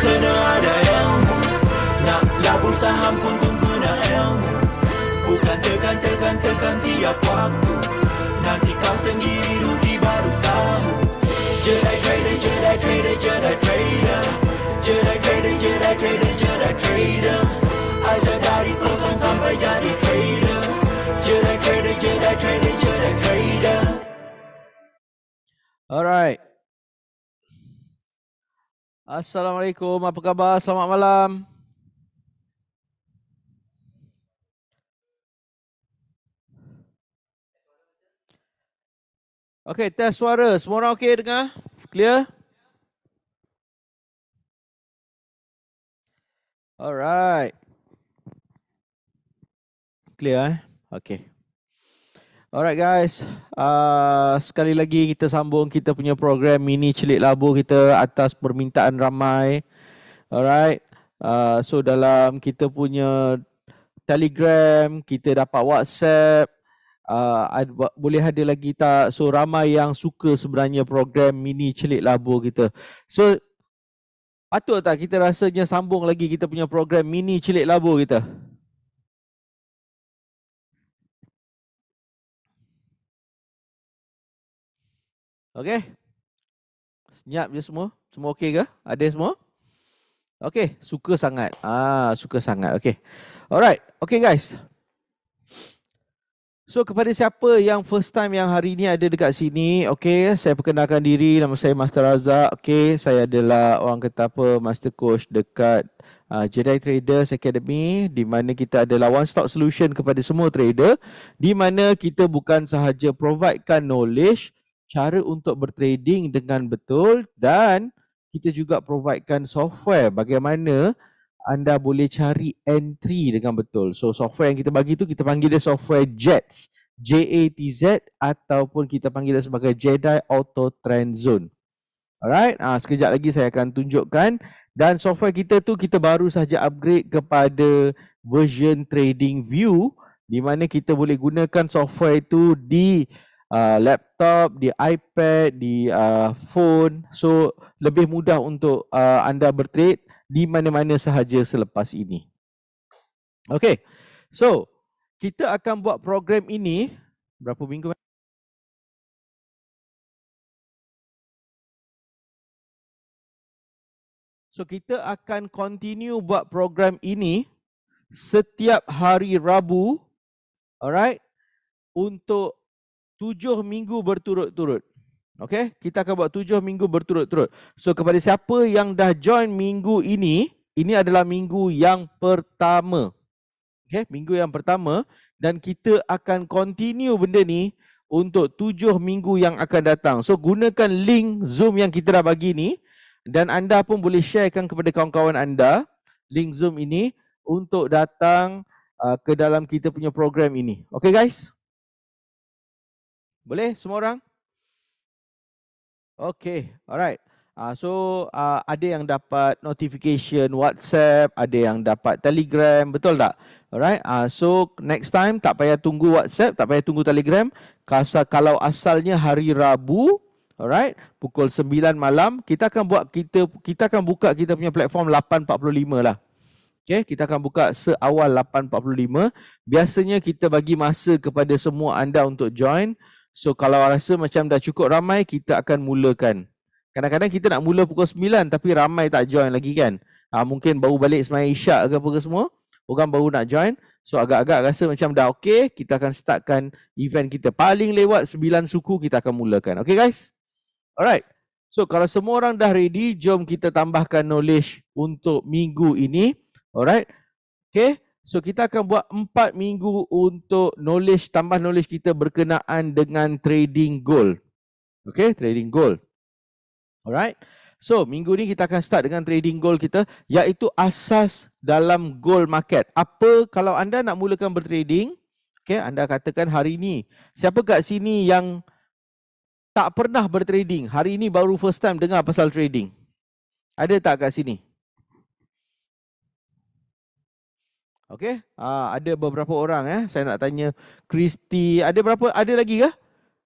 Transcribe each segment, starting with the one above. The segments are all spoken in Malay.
kena ada ilmu Nak labur saham pun kau guna ilmu Bukan tekan tekan tekan tiap waktu Nanti kau sendiri rugi baru tahu Jedi trader, Jedi trader, Jedi trader Jedi trader, Jedi trader, Jedi trader Ajar dari kosong sampai jadi trader Jedi trader, Jedi trader, Jedi trader Alright. Assalamualaikum, apa khabar? Selamat malam. Okey, test suara. Semua orang okey dengar? Clear? Alright. Clear eh? Okey. Alright guys, uh, sekali lagi kita sambung kita punya program mini celik labu kita atas permintaan ramai. Alright, uh, so dalam kita punya telegram, kita dapat whatsapp, uh, ad, boleh ada lagi tak? So ramai yang suka sebenarnya program mini celik labu kita. So patut tak kita rasanya sambung lagi kita punya program mini celik labu kita? Okey. Senyap je semua. Semua okey ke? Ada semua? Okey, suka sangat. Ah, suka sangat. Okey. Alright. Okey guys. So kepada siapa yang first time yang hari ini ada dekat sini, okey, saya perkenalkan diri nama saya Master Razak. Okey, saya adalah orang kata apa master coach dekat uh, Jedi Traders Academy di mana kita adalah one stop solution kepada semua trader di mana kita bukan sahaja providekan knowledge cara untuk bertrading dengan betul dan kita juga providekan software bagaimana anda boleh cari entry dengan betul. So software yang kita bagi tu kita panggil dia software JETS. J-A-T-Z ataupun kita panggil dia sebagai Jedi Auto Trend Zone. Alright, ah, sekejap lagi saya akan tunjukkan dan software kita tu kita baru saja upgrade kepada version Trading View di mana kita boleh gunakan software itu di uh, laptop, di iPad, di uh, phone. So lebih mudah untuk uh, anda bertrade di mana-mana sahaja selepas ini. Okay, so kita akan buat program ini berapa minggu? So kita akan continue buat program ini setiap hari Rabu. Alright. Untuk tujuh minggu berturut-turut. Okay, kita akan buat tujuh minggu berturut-turut. So kepada siapa yang dah join minggu ini, ini adalah minggu yang pertama. Okay, minggu yang pertama dan kita akan continue benda ni untuk tujuh minggu yang akan datang. So gunakan link Zoom yang kita dah bagi ni dan anda pun boleh sharekan kepada kawan-kawan anda link Zoom ini untuk datang uh, ke dalam kita punya program ini. Okay guys? Boleh semua orang? Okay, alright. Uh, so uh, ada yang dapat notification WhatsApp, ada yang dapat Telegram, betul tak? Alright. Uh, so next time tak payah tunggu WhatsApp, tak payah tunggu Telegram. Kasa kalau asalnya hari Rabu, alright, pukul 9 malam kita akan buat kita kita akan buka kita punya platform 8.45 lah. Okay, kita akan buka seawal 8.45. Biasanya kita bagi masa kepada semua anda untuk join. So kalau rasa macam dah cukup ramai, kita akan mulakan. Kadang-kadang kita nak mula pukul 9 tapi ramai tak join lagi kan. Ha, mungkin baru balik semayang isyak ke apa ke semua. Orang baru nak join. So agak-agak rasa macam dah okay, kita akan startkan event kita. Paling lewat 9 suku kita akan mulakan. Okay guys? Alright. So kalau semua orang dah ready, jom kita tambahkan knowledge untuk minggu ini. Alright. Okay. So kita akan buat 4 minggu untuk knowledge tambah knowledge kita berkenaan dengan trading gold. Okay, trading gold. Alright. So minggu ni kita akan start dengan trading gold kita iaitu asas dalam gold market. Apa kalau anda nak mulakan bertrading, okay, anda katakan hari ni. Siapa kat sini yang tak pernah bertrading? Hari ni baru first time dengar pasal trading. Ada tak kat sini? Okey. Ha, ada beberapa orang eh. Saya nak tanya Kristi. Ada berapa? Ada lagi ke?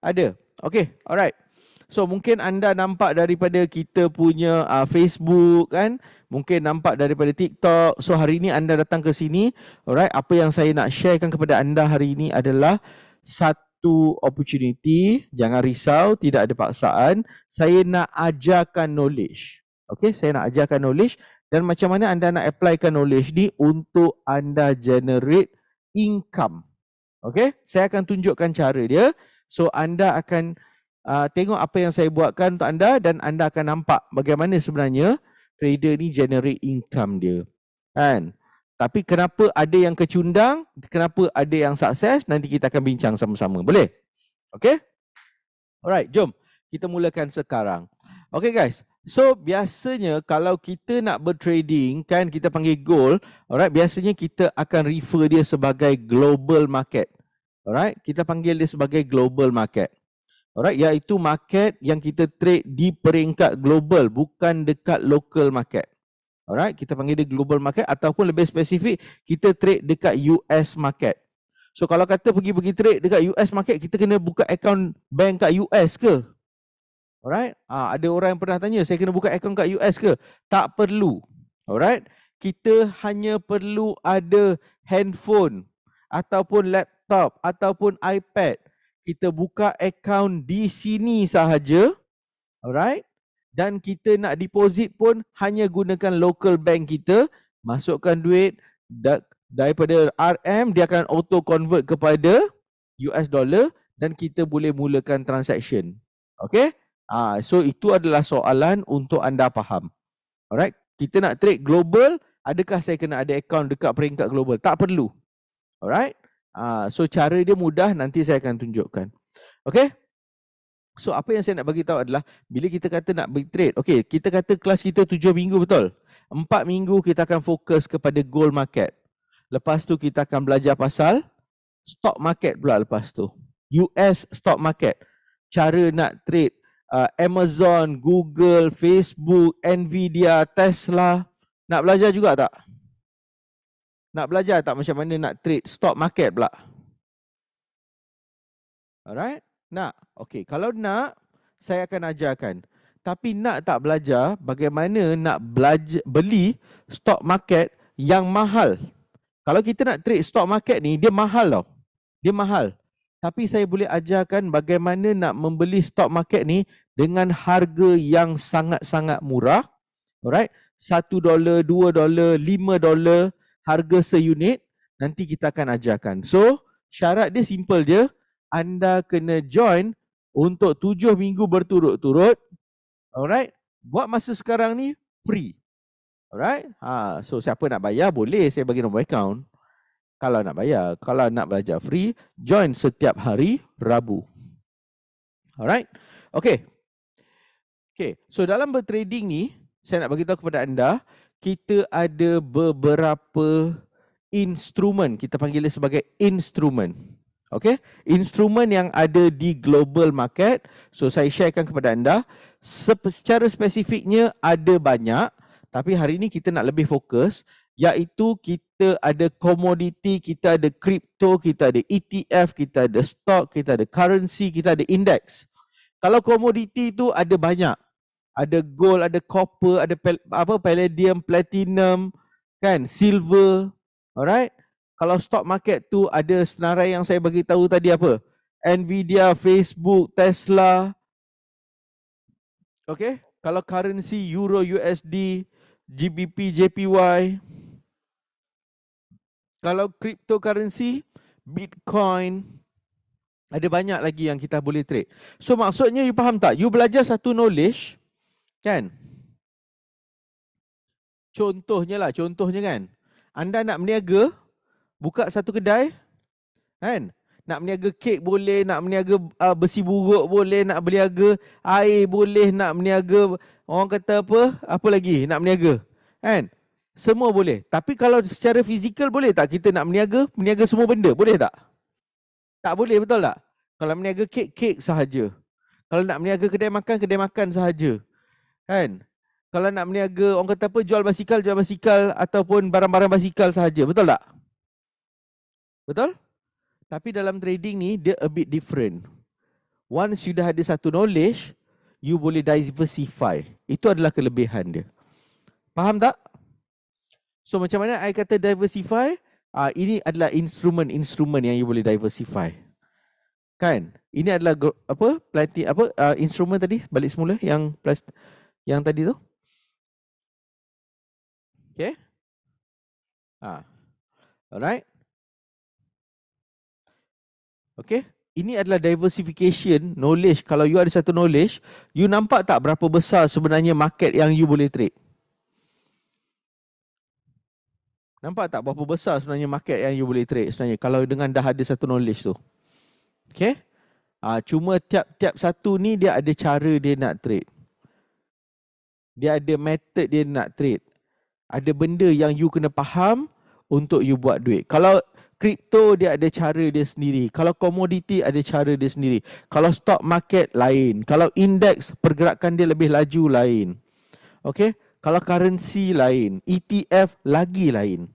Ada. Okey. Alright. So mungkin anda nampak daripada kita punya uh, Facebook kan. Mungkin nampak daripada TikTok. So hari ini anda datang ke sini. Alright. Apa yang saya nak sharekan kepada anda hari ini adalah satu opportunity. Jangan risau. Tidak ada paksaan. Saya nak ajarkan knowledge. Okey. Saya nak ajarkan knowledge dan macam mana anda nak applykan knowledge ni untuk anda generate income. Okay, saya akan tunjukkan cara dia. So anda akan uh, tengok apa yang saya buatkan untuk anda dan anda akan nampak bagaimana sebenarnya trader ni generate income dia. Kan? Tapi kenapa ada yang kecundang, kenapa ada yang sukses, nanti kita akan bincang sama-sama. Boleh? Okay? Alright, jom. Kita mulakan sekarang. Okay guys, So biasanya kalau kita nak bertrading kan kita panggil goal, alright biasanya kita akan refer dia sebagai global market. Alright, kita panggil dia sebagai global market. Alright, iaitu market yang kita trade di peringkat global bukan dekat local market. Alright, kita panggil dia global market ataupun lebih spesifik kita trade dekat US market. So kalau kata pergi pergi trade dekat US market kita kena buka account bank kat US ke? Alright? Ha, ada orang yang pernah tanya, saya kena buka akaun kat US ke? Tak perlu. Alright? Kita hanya perlu ada handphone ataupun laptop ataupun iPad. Kita buka akaun di sini sahaja. Alright? Dan kita nak deposit pun hanya gunakan local bank kita. Masukkan duit daripada RM, dia akan auto convert kepada US dollar dan kita boleh mulakan transaction. Okay? Ah, so itu adalah soalan untuk anda faham. Alright, kita nak trade global, adakah saya kena ada account dekat peringkat global? Tak perlu. Alright? Ah, so cara dia mudah nanti saya akan tunjukkan. Okay? So apa yang saya nak bagi tahu adalah bila kita kata nak big trade, okay, kita kata kelas kita tujuh minggu betul. Empat minggu kita akan fokus kepada gold market. Lepas tu kita akan belajar pasal stock market pula lepas tu. US stock market. Cara nak trade uh, Amazon, Google, Facebook, Nvidia, Tesla. Nak belajar juga tak? Nak belajar tak macam mana nak trade stock market pula? Alright? Nak? Okay, kalau nak, saya akan ajarkan. Tapi nak tak belajar bagaimana nak belajar, beli stock market yang mahal? Kalau kita nak trade stock market ni, dia mahal tau. Dia mahal tapi saya boleh ajarkan bagaimana nak membeli stock market ni dengan harga yang sangat-sangat murah. Alright, Satu dolar, dua dolar, lima dolar harga seunit nanti kita akan ajarkan. So, syarat dia simple je. Anda kena join untuk tujuh minggu berturut-turut. Alright, buat masa sekarang ni free. Alright, ha, so siapa nak bayar boleh saya bagi nombor account kalau nak bayar. Kalau nak belajar free, join setiap hari Rabu. Alright? Okay. Okay, so dalam bertrading ni, saya nak beritahu kepada anda, kita ada beberapa instrumen. Kita panggil dia sebagai instrumen. Okay? Instrumen yang ada di global market. So, saya sharekan kepada anda. Secara spesifiknya, ada banyak tapi hari ini kita nak lebih fokus iaitu kita ada komoditi, kita ada kripto, kita ada ETF, kita ada stok, kita ada currency, kita ada index. Kalau komoditi tu ada banyak. Ada gold, ada copper, ada pal- apa palladium, platinum, kan, silver. Alright? Kalau stock market tu ada senarai yang saya bagi tahu tadi apa? Nvidia, Facebook, Tesla. Okay? Kalau currency euro, USD, GBP JPY kalau cryptocurrency Bitcoin ada banyak lagi yang kita boleh trade so maksudnya you faham tak you belajar satu knowledge kan contohnya lah contohnya kan anda nak meniaga, buka satu kedai kan nak meniaga kek boleh, nak meniaga uh, besi buruk boleh, nak beliaga air boleh, nak meniaga orang kata apa, apa lagi nak berniaga. Kan? Semua boleh. Tapi kalau secara fizikal boleh tak kita nak berniaga, berniaga semua benda? Boleh tak? Tak boleh betul tak? Kalau berniaga kek-kek sahaja. Kalau nak berniaga kedai makan, kedai makan sahaja. Kan? Kalau nak berniaga orang kata apa, jual basikal, jual basikal ataupun barang-barang basikal sahaja. Betul tak? Betul? Tapi dalam trading ni, dia a bit different. Once you dah ada satu knowledge, you boleh diversify. Itu adalah kelebihan dia. Faham tak? So macam mana I kata diversify? Uh, ini adalah instrumen-instrumen yang you boleh diversify. Kan? Ini adalah apa? Plati, apa uh, ah, instrumen tadi balik semula yang plus yang tadi tu. Okay. Ah. Alright. Okay ini adalah diversification knowledge. Kalau you ada satu knowledge, you nampak tak berapa besar sebenarnya market yang you boleh trade? Nampak tak berapa besar sebenarnya market yang you boleh trade sebenarnya kalau dengan dah ada satu knowledge tu? Okay? Ha, cuma tiap-tiap satu ni dia ada cara dia nak trade. Dia ada method dia nak trade. Ada benda yang you kena faham untuk you buat duit. Kalau kripto dia ada cara dia sendiri. Kalau komoditi ada cara dia sendiri. Kalau stock market lain. Kalau indeks pergerakan dia lebih laju lain. Okey? Kalau currency lain, ETF lagi lain.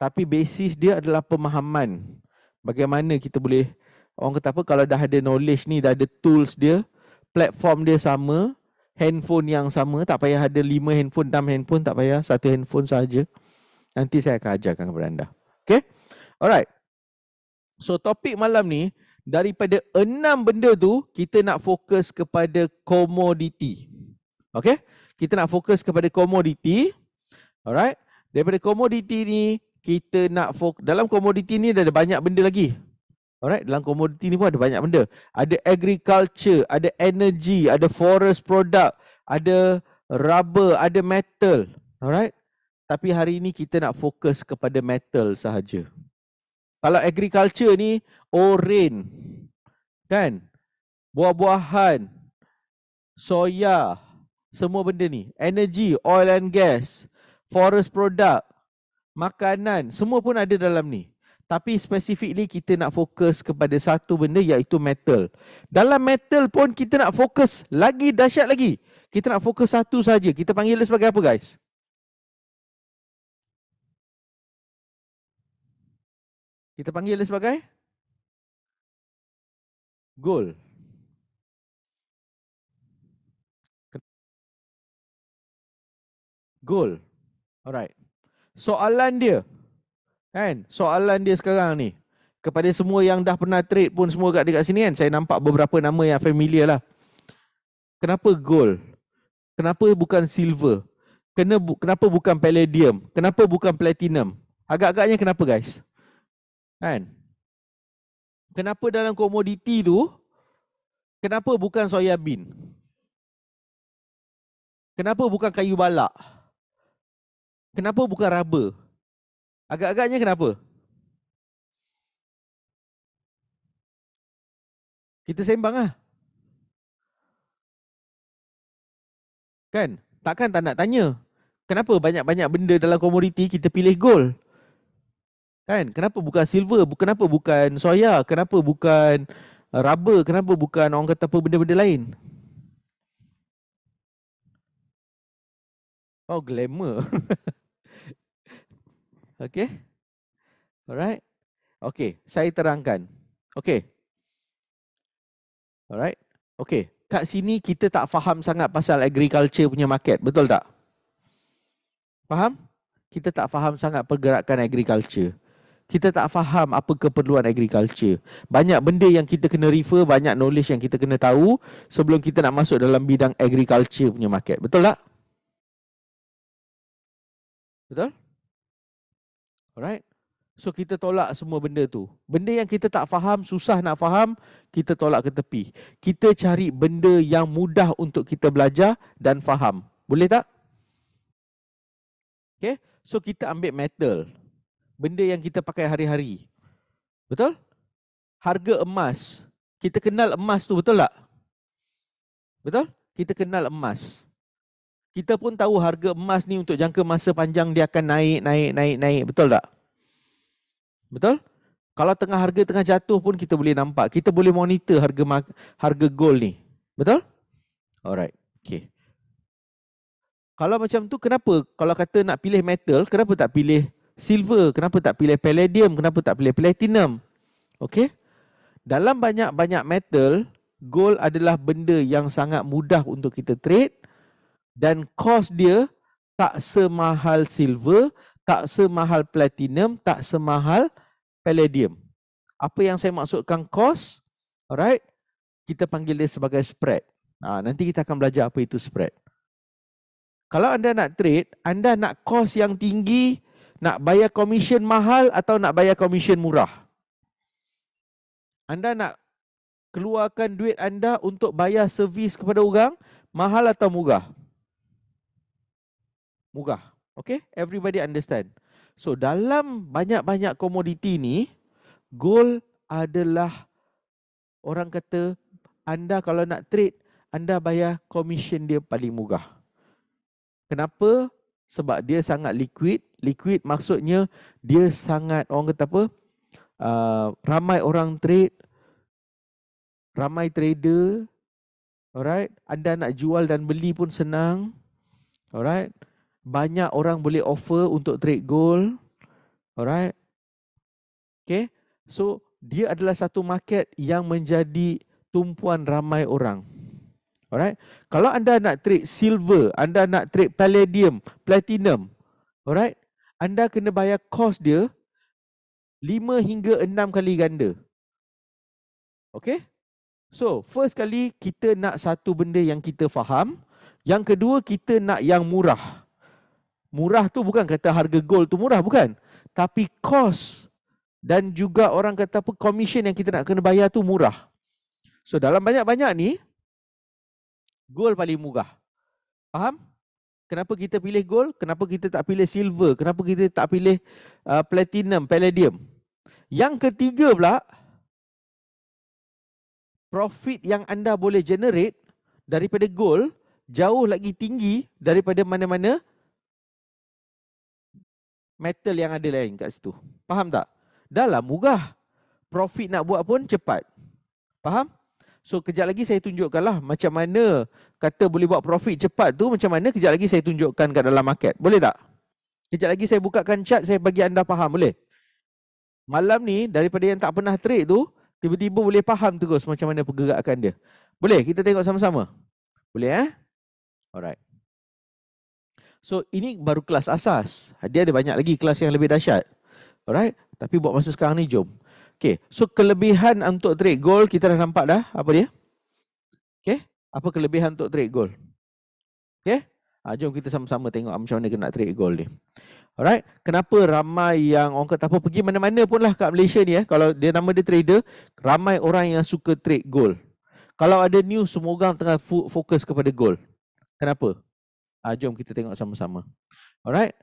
Tapi basis dia adalah pemahaman. Bagaimana kita boleh orang kata apa kalau dah ada knowledge ni, dah ada tools dia, platform dia sama, handphone yang sama, tak payah ada lima handphone, enam handphone, tak payah satu handphone saja. Nanti saya akan ajarkan kepada anda. Okay. Alright. So topik malam ni, daripada enam benda tu, kita nak fokus kepada komoditi. Okay. Kita nak fokus kepada komoditi. Alright. Daripada komoditi ni, kita nak fokus. Dalam komoditi ni ada banyak benda lagi. Alright, dalam komoditi ni pun ada banyak benda. Ada agriculture, ada energy, ada forest product, ada rubber, ada metal. Alright, tapi hari ini kita nak fokus kepada metal sahaja. Kalau agriculture ni, oh rain. Kan? Buah-buahan, soya, semua benda ni. Energy, oil and gas, forest product, makanan, semua pun ada dalam ni. Tapi specifically kita nak fokus kepada satu benda iaitu metal. Dalam metal pun kita nak fokus lagi dahsyat lagi. Kita nak fokus satu saja. Kita panggil dia sebagai apa guys? kita panggil dia sebagai goal. Goal. Alright. Soalan dia. Kan? Soalan dia sekarang ni. Kepada semua yang dah pernah trade pun semua kat dekat sini kan. Saya nampak beberapa nama yang familiar lah. Kenapa gold? Kenapa bukan silver? Kena bu- kenapa bukan palladium? Kenapa bukan platinum? Agak-agaknya kenapa guys? Kan? Kenapa dalam komoditi tu, kenapa bukan soya bean? Kenapa bukan kayu balak? Kenapa bukan rubber? Agak-agaknya kenapa? Kita sembang lah. Kan? Takkan tak nak tanya. Kenapa banyak-banyak benda dalam komoditi kita pilih gold? Kan? Kenapa bukan silver? Kenapa bukan soya? Kenapa bukan uh, rubber? Kenapa bukan orang kata apa benda-benda lain? Oh, glamour. okay. Alright. Okay, saya terangkan. Okay. Alright. Okay, kat sini kita tak faham sangat pasal agriculture punya market. Betul tak? Faham? Kita tak faham sangat pergerakan agriculture kita tak faham apa keperluan agriculture. Banyak benda yang kita kena refer, banyak knowledge yang kita kena tahu sebelum kita nak masuk dalam bidang agriculture punya market. Betul tak? Betul? Alright. So kita tolak semua benda tu. Benda yang kita tak faham, susah nak faham, kita tolak ke tepi. Kita cari benda yang mudah untuk kita belajar dan faham. Boleh tak? Okay. So kita ambil metal benda yang kita pakai hari-hari. Betul? Harga emas. Kita kenal emas tu betul tak? Betul? Kita kenal emas. Kita pun tahu harga emas ni untuk jangka masa panjang dia akan naik, naik, naik, naik. Betul tak? Betul? Kalau tengah harga tengah jatuh pun kita boleh nampak. Kita boleh monitor harga harga gold ni. Betul? Alright. Okay. Kalau macam tu kenapa? Kalau kata nak pilih metal, kenapa tak pilih silver, kenapa tak pilih palladium, kenapa tak pilih platinum. Okey. Dalam banyak-banyak metal, gold adalah benda yang sangat mudah untuk kita trade dan cost dia tak semahal silver, tak semahal platinum, tak semahal palladium. Apa yang saya maksudkan cost, Alright. Kita panggil dia sebagai spread. Ha, nanti kita akan belajar apa itu spread. Kalau anda nak trade, anda nak cost yang tinggi, nak bayar komisen mahal atau nak bayar komisen murah? Anda nak keluarkan duit anda untuk bayar servis kepada orang mahal atau murah? Murah. Okay? Everybody understand. So, dalam banyak-banyak komoditi ni, gold adalah orang kata anda kalau nak trade, anda bayar komisen dia paling murah. Kenapa? Sebab dia sangat liquid, liquid maksudnya dia sangat orang kata apa uh, ramai orang trade ramai trader alright anda nak jual dan beli pun senang alright banyak orang boleh offer untuk trade gold alright okay so dia adalah satu market yang menjadi tumpuan ramai orang alright kalau anda nak trade silver anda nak trade palladium platinum alright anda kena bayar kos dia 5 hingga 6 kali ganda. Okay? So, first kali kita nak satu benda yang kita faham. Yang kedua, kita nak yang murah. Murah tu bukan kata harga gold tu murah, bukan. Tapi kos dan juga orang kata apa, commission yang kita nak kena bayar tu murah. So, dalam banyak-banyak ni, gold paling murah. Faham? kenapa kita pilih gold kenapa kita tak pilih silver kenapa kita tak pilih uh, platinum palladium yang ketiga pula profit yang anda boleh generate daripada gold jauh lagi tinggi daripada mana-mana metal yang ada lain kat situ faham tak dalam mudah lah, profit nak buat pun cepat faham So kejap lagi saya tunjukkanlah macam mana kata boleh buat profit cepat tu macam mana kejap lagi saya tunjukkan kat dalam market. Boleh tak? Kejap lagi saya bukakan chart saya bagi anda faham boleh? Malam ni daripada yang tak pernah trade tu tiba-tiba boleh faham terus macam mana pergerakan dia. Boleh kita tengok sama-sama? Boleh eh? Alright. So ini baru kelas asas. Dia ada banyak lagi kelas yang lebih dahsyat. Alright. Tapi buat masa sekarang ni jom. Okay, so kelebihan untuk trade gold kita dah nampak dah apa dia? Okay, apa kelebihan untuk trade gold? Okay, ha, jom kita sama-sama tengok macam mana kena trade gold ni. Alright, kenapa ramai yang orang kata apa pergi mana-mana pun lah kat Malaysia ni ya. Eh? Kalau dia nama dia trader, ramai orang yang suka trade gold. Kalau ada news, semua orang tengah fokus kepada gold. Kenapa? Ha, jom kita tengok sama-sama. Alright,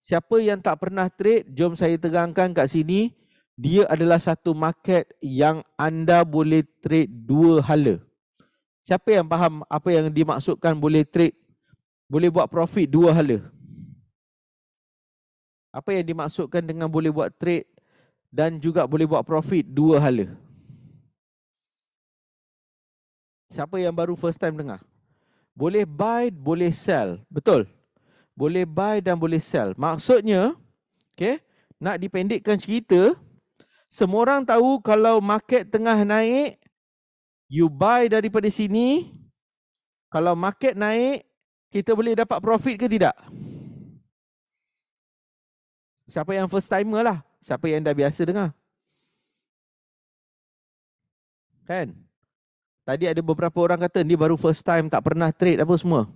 Siapa yang tak pernah trade, jom saya terangkan kat sini dia adalah satu market yang anda boleh trade dua hala. Siapa yang faham apa yang dimaksudkan boleh trade, boleh buat profit dua hala? Apa yang dimaksudkan dengan boleh buat trade dan juga boleh buat profit dua hala? Siapa yang baru first time dengar? Boleh buy, boleh sell. Betul? Boleh buy dan boleh sell. Maksudnya, okay, nak dipendekkan cerita, semua orang tahu kalau market tengah naik, you buy daripada sini. Kalau market naik, kita boleh dapat profit ke tidak? Siapa yang first timer lah. Siapa yang dah biasa dengar. Kan? Tadi ada beberapa orang kata ni baru first time tak pernah trade apa semua.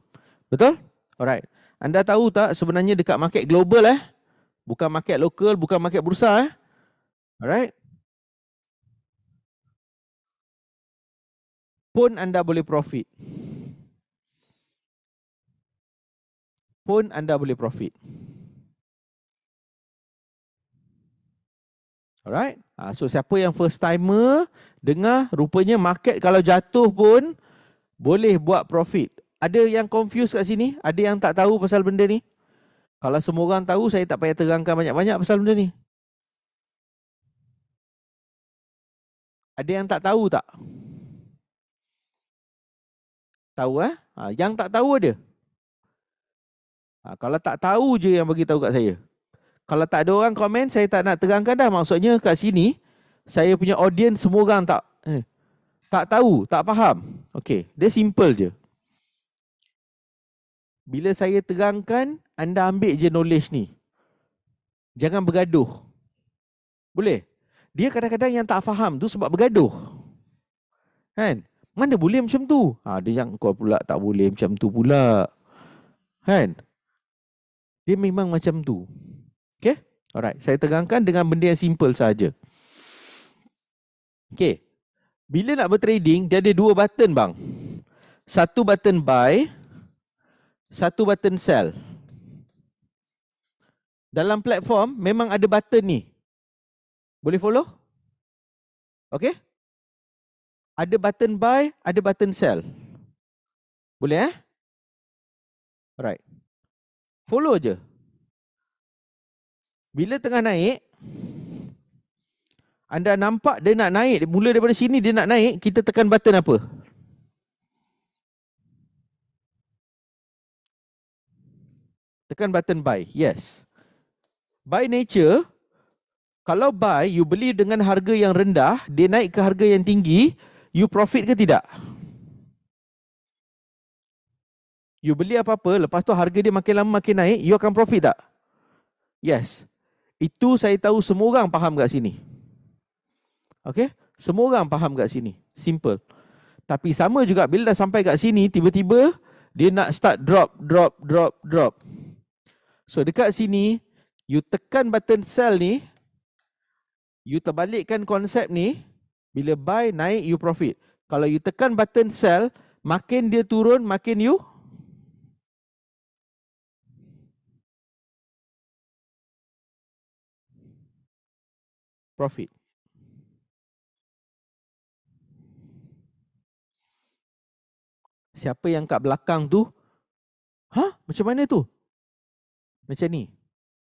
Betul? Alright. Anda tahu tak sebenarnya dekat market global eh. Bukan market local, bukan market bursa eh. All Pun anda boleh profit. Pun anda boleh profit. Alright. Ha, so siapa yang first timer dengar rupanya market kalau jatuh pun boleh buat profit. Ada yang confused kat sini? Ada yang tak tahu pasal benda ni? Kalau semua orang tahu saya tak payah terangkan banyak-banyak pasal benda ni. Ada yang tak tahu tak? Tahu eh? Ha, yang tak tahu ada. Ha, kalau tak tahu je yang bagi tahu kat saya. Kalau tak ada orang komen, saya tak nak terangkan dah. Maksudnya kat sini, saya punya audience semua orang tak eh, tak tahu, tak faham. Okey, dia simple je. Bila saya terangkan, anda ambil je knowledge ni. Jangan bergaduh. Boleh? dia kadang-kadang yang tak faham tu sebab bergaduh. Kan? Mana boleh macam tu? Ha, dia yang kau pula tak boleh macam tu pula. Kan? Dia memang macam tu. Okay? Alright. Saya tegangkan dengan benda yang simple saja. Okay. Bila nak bertrading, dia ada dua button bang. Satu button buy. Satu button sell. Dalam platform, memang ada button ni. Boleh follow? Okay. Ada button buy, ada button sell. Boleh eh? Alright. Follow je. Bila tengah naik, anda nampak dia nak naik. Mula daripada sini dia nak naik, kita tekan button apa? Tekan button buy. Yes. By nature, kalau buy you beli dengan harga yang rendah dia naik ke harga yang tinggi you profit ke tidak you beli apa-apa lepas tu harga dia makin lama makin naik you akan profit tak yes itu saya tahu semua orang faham kat sini Okay, semua orang faham kat sini simple tapi sama juga bila dah sampai kat sini tiba-tiba dia nak start drop drop drop drop so dekat sini you tekan button sell ni you terbalikkan konsep ni, bila buy naik you profit. Kalau you tekan button sell, makin dia turun makin you profit. Siapa yang kat belakang tu? Ha? Macam mana tu? Macam ni.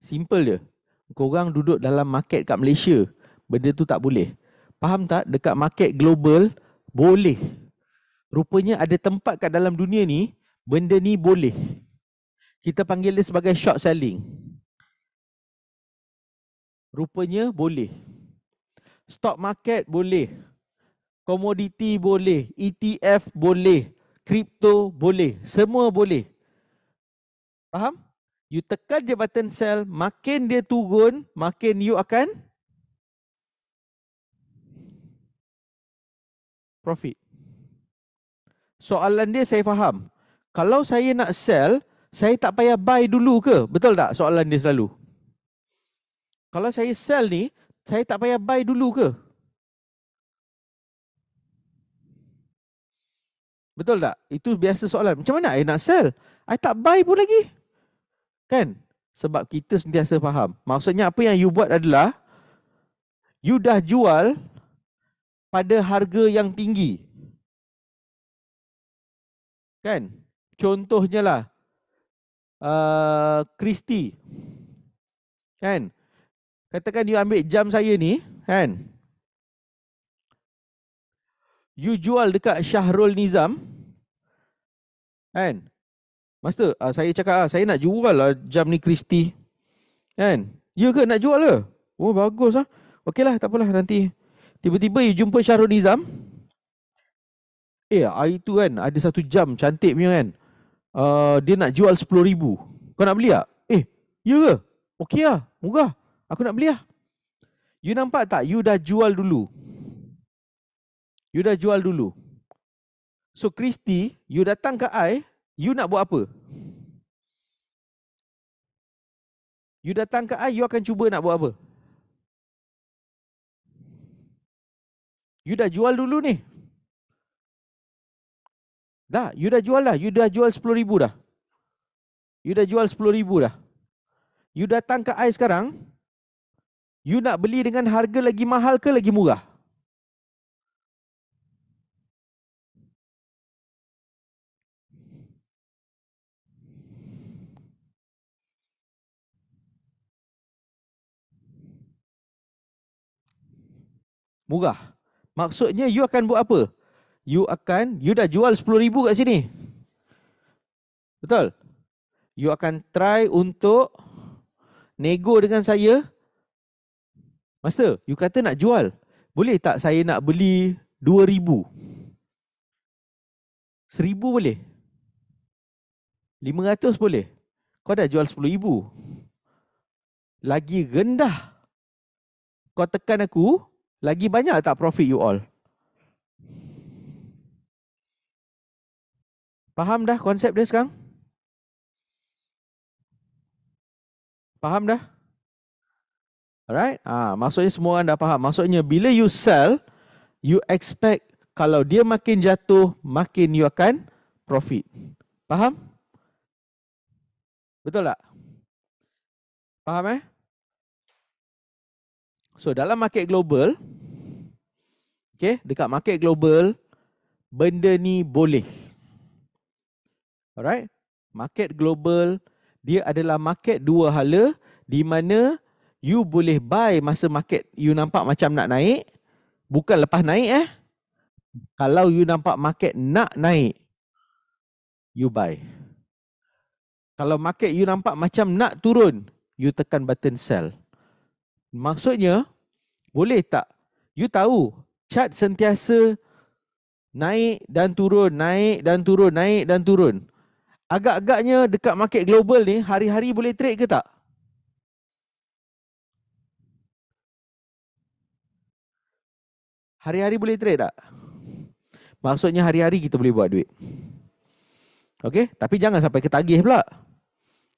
Simple je. Korang duduk dalam market kat Malaysia benda tu tak boleh. Faham tak? Dekat market global, boleh. Rupanya ada tempat kat dalam dunia ni, benda ni boleh. Kita panggil dia sebagai short selling. Rupanya boleh. Stock market boleh. Komoditi boleh. ETF boleh. Kripto boleh. Semua boleh. Faham? You tekan je button sell, makin dia turun, makin you akan profit. Soalan dia saya faham. Kalau saya nak sell, saya tak payah buy dulu ke? Betul tak soalan dia selalu? Kalau saya sell ni, saya tak payah buy dulu ke? Betul tak? Itu biasa soalan. Macam mana saya nak sell? Saya tak buy pun lagi. Kan? Sebab kita sentiasa faham. Maksudnya apa yang you buat adalah, you dah jual pada harga yang tinggi. Kan? Contohnya lah. Uh, Christie. Kan? Katakan you ambil jam saya ni. Kan? You jual dekat Syahrul Nizam. Kan? Master, uh, saya cakap uh, saya nak jual lah jam ni Christie. Kan? You ya ke nak jual ke? Oh, bagus lah. Okey lah, tak apalah nanti. Tiba-tiba you jumpa Syahrul Nizam. Eh, hari tu kan ada satu jam cantik punya kan. Uh, dia nak jual RM10,000. Kau nak beli tak? Eh, ya ke? Okey lah. Murah. Aku nak beli lah. You nampak tak? You dah jual dulu. You dah jual dulu. So, Christy, you datang ke I, you nak buat apa? You datang ke I, you akan cuba nak buat apa? You dah jual dulu ni. Dah, you dah jual lah, You dah jual RM10,000 dah. You dah jual RM10,000 dah. You datang ke I sekarang, you nak beli dengan harga lagi mahal ke lagi murah? Murah. Maksudnya you akan buat apa? You akan, you dah jual RM10,000 kat sini. Betul? You akan try untuk nego dengan saya. Master, you kata nak jual. Boleh tak saya nak beli RM2,000? RM1,000 boleh? RM500 boleh? Kau dah jual RM10,000. Lagi rendah. Kau tekan aku, lagi banyak tak profit you all? Faham dah konsep dia sekarang? Faham dah? Alright? Ah, maksudnya semua orang dah faham. Maksudnya bila you sell, you expect kalau dia makin jatuh, makin you akan profit. Faham? Betul tak? Faham eh? So dalam market global, okay, dekat market global, benda ni boleh. Alright? Market global, dia adalah market dua hala di mana you boleh buy masa market you nampak macam nak naik. Bukan lepas naik eh. Kalau you nampak market nak naik, you buy. Kalau market you nampak macam nak turun, you tekan button sell. Maksudnya, boleh tak? You tahu, cat sentiasa naik dan turun, naik dan turun, naik dan turun. Agak-agaknya dekat market global ni, hari-hari boleh trade ke tak? Hari-hari boleh trade tak? Maksudnya hari-hari kita boleh buat duit. Okay? Tapi jangan sampai ketagih pula.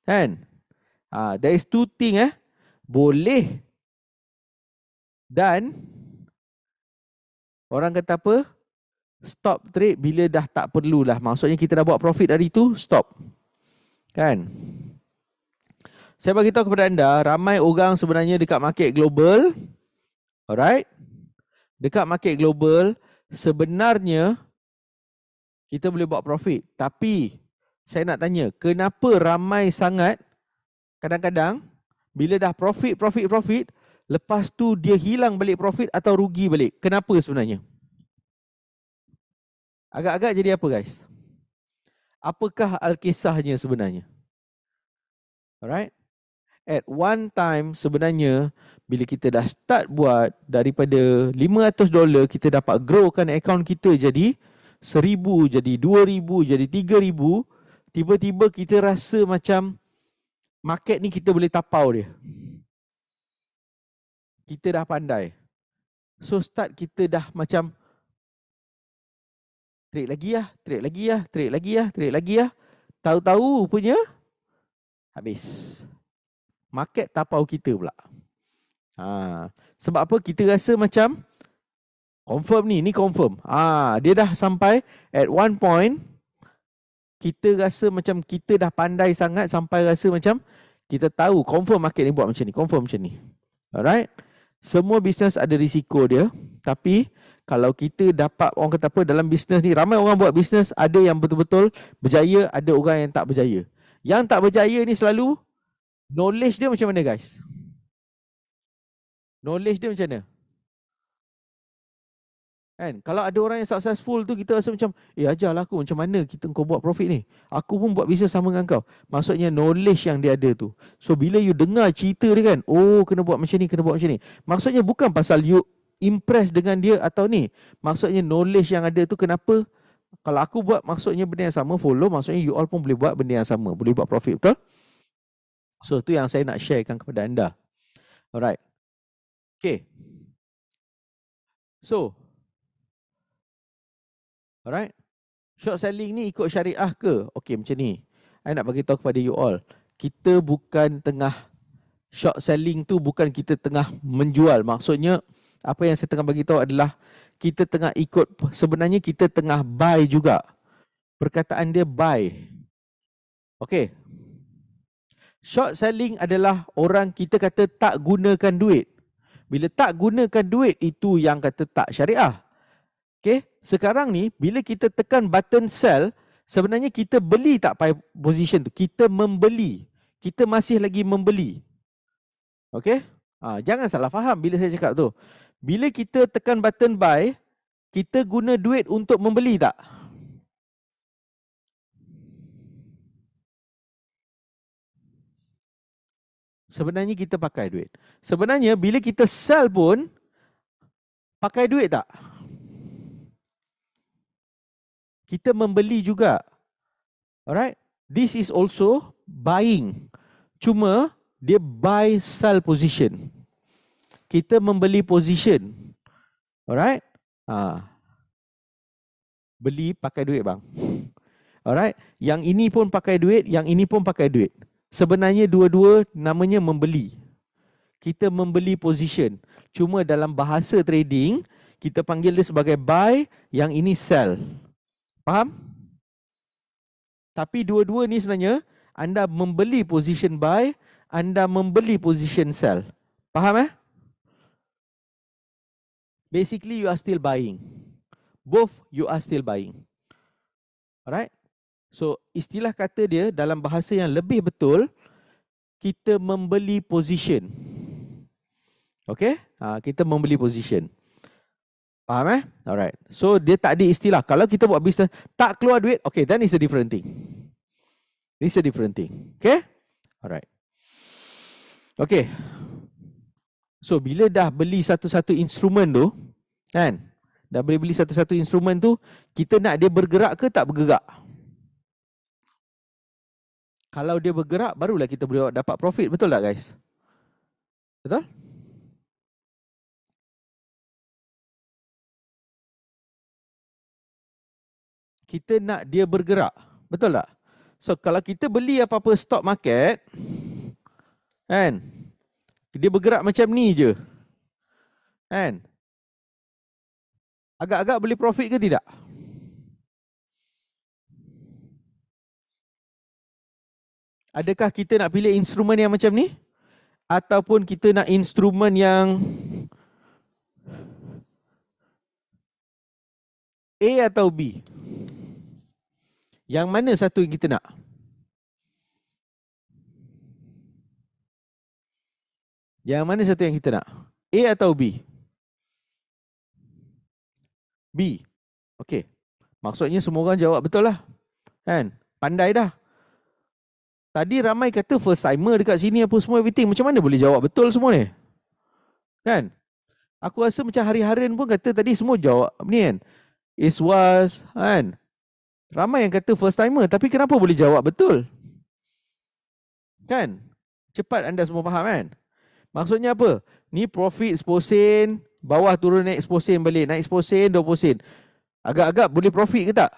Kan? Ha, there is two thing eh. Boleh dan orang kata apa? Stop trade bila dah tak perlulah. Maksudnya kita dah buat profit dari tu, stop. Kan? Saya bagi tahu kepada anda, ramai orang sebenarnya dekat market global. Alright? Dekat market global, sebenarnya kita boleh buat profit. Tapi saya nak tanya, kenapa ramai sangat kadang-kadang bila dah profit, profit, profit, profit lepas tu dia hilang balik profit atau rugi balik? Kenapa sebenarnya? Agak-agak jadi apa guys? Apakah alkisahnya sebenarnya? Alright? At one time sebenarnya bila kita dah start buat daripada 500 dolar kita dapat grow kan account kita jadi 1000 jadi 2000 jadi 3000 tiba-tiba kita rasa macam market ni kita boleh tapau dia kita dah pandai. So start kita dah macam trade lagi lah, trade lagi lah, trade lagi lah, trade lagi lah. Tahu-tahu punya habis. Market tapau kita pula. Ha. Sebab apa kita rasa macam confirm ni, ni confirm. Ha. Dia dah sampai at one point kita rasa macam kita dah pandai sangat sampai rasa macam kita tahu confirm market ni buat macam ni, confirm macam ni. Alright. Semua bisnes ada risiko dia. Tapi kalau kita dapat orang kata apa dalam bisnes ni ramai orang buat bisnes ada yang betul-betul berjaya ada orang yang tak berjaya. Yang tak berjaya ni selalu knowledge dia macam mana guys? Knowledge dia macam mana? Kan? Kalau ada orang yang successful tu kita rasa macam, "Eh, ajarlah aku macam mana kita kau buat profit ni. Aku pun buat bisnes sama dengan kau." Maksudnya knowledge yang dia ada tu. So bila you dengar cerita dia kan, "Oh, kena buat macam ni, kena buat macam ni." Maksudnya bukan pasal you impress dengan dia atau ni. Maksudnya knowledge yang ada tu kenapa kalau aku buat maksudnya benda yang sama follow maksudnya you all pun boleh buat benda yang sama boleh buat profit betul so tu yang saya nak sharekan kepada anda alright okay so Alright. Short selling ni ikut syariah ke? Okay macam ni. I nak bagi tahu kepada you all. Kita bukan tengah short selling tu bukan kita tengah menjual. Maksudnya apa yang saya tengah bagi tahu adalah kita tengah ikut sebenarnya kita tengah buy juga. Perkataan dia buy. Okay. Short selling adalah orang kita kata tak gunakan duit. Bila tak gunakan duit itu yang kata tak syariah. Okay sekarang ni bila kita tekan button sell sebenarnya kita beli tak pay position tu kita membeli kita masih lagi membeli okey ah jangan salah faham bila saya cakap tu bila kita tekan button buy kita guna duit untuk membeli tak sebenarnya kita pakai duit sebenarnya bila kita sell pun pakai duit tak kita membeli juga. Alright? This is also buying. Cuma dia buy sell position. Kita membeli position. Alright? Ha. Beli pakai duit bang. Alright? Yang ini pun pakai duit, yang ini pun pakai duit. Sebenarnya dua-dua namanya membeli. Kita membeli position. Cuma dalam bahasa trading, kita panggil dia sebagai buy, yang ini sell. Faham? Tapi dua-dua ni sebenarnya anda membeli position buy, anda membeli position sell. Faham eh? Basically you are still buying. Both you are still buying. Alright? So istilah kata dia dalam bahasa yang lebih betul kita membeli position. Okay? Ha, kita membeli position. Faham eh? Alright. So dia tak ada istilah. Kalau kita buat bisnes, tak keluar duit, okay, then it's a different thing. It's a different thing. Okay? Alright. Okay. So bila dah beli satu-satu instrumen tu, kan? Dah boleh beli satu-satu instrumen tu, kita nak dia bergerak ke tak bergerak? Kalau dia bergerak, barulah kita boleh dapat profit. Betul tak guys? Betul? kita nak dia bergerak. Betul tak? So kalau kita beli apa-apa stock market, kan? Dia bergerak macam ni je. Kan? Agak-agak boleh profit ke tidak? Adakah kita nak pilih instrumen yang macam ni? Ataupun kita nak instrumen yang A atau B? Yang mana satu yang kita nak? Yang mana satu yang kita nak? A atau B? B. Okey. Maksudnya semua orang jawab betul lah. Kan? Pandai dah. Tadi ramai kata first timer dekat sini apa semua everything. Macam mana boleh jawab betul semua ni? Kan? Aku rasa macam hari-harian pun kata tadi semua jawab ni kan? Is was kan? Ramai yang kata first timer tapi kenapa boleh jawab betul? Kan? Cepat anda semua faham kan? Maksudnya apa? Ni profit 10 sen, bawah turun naik 10 sen balik, naik 10 sen, 20 sen. Agak-agak boleh profit ke tak?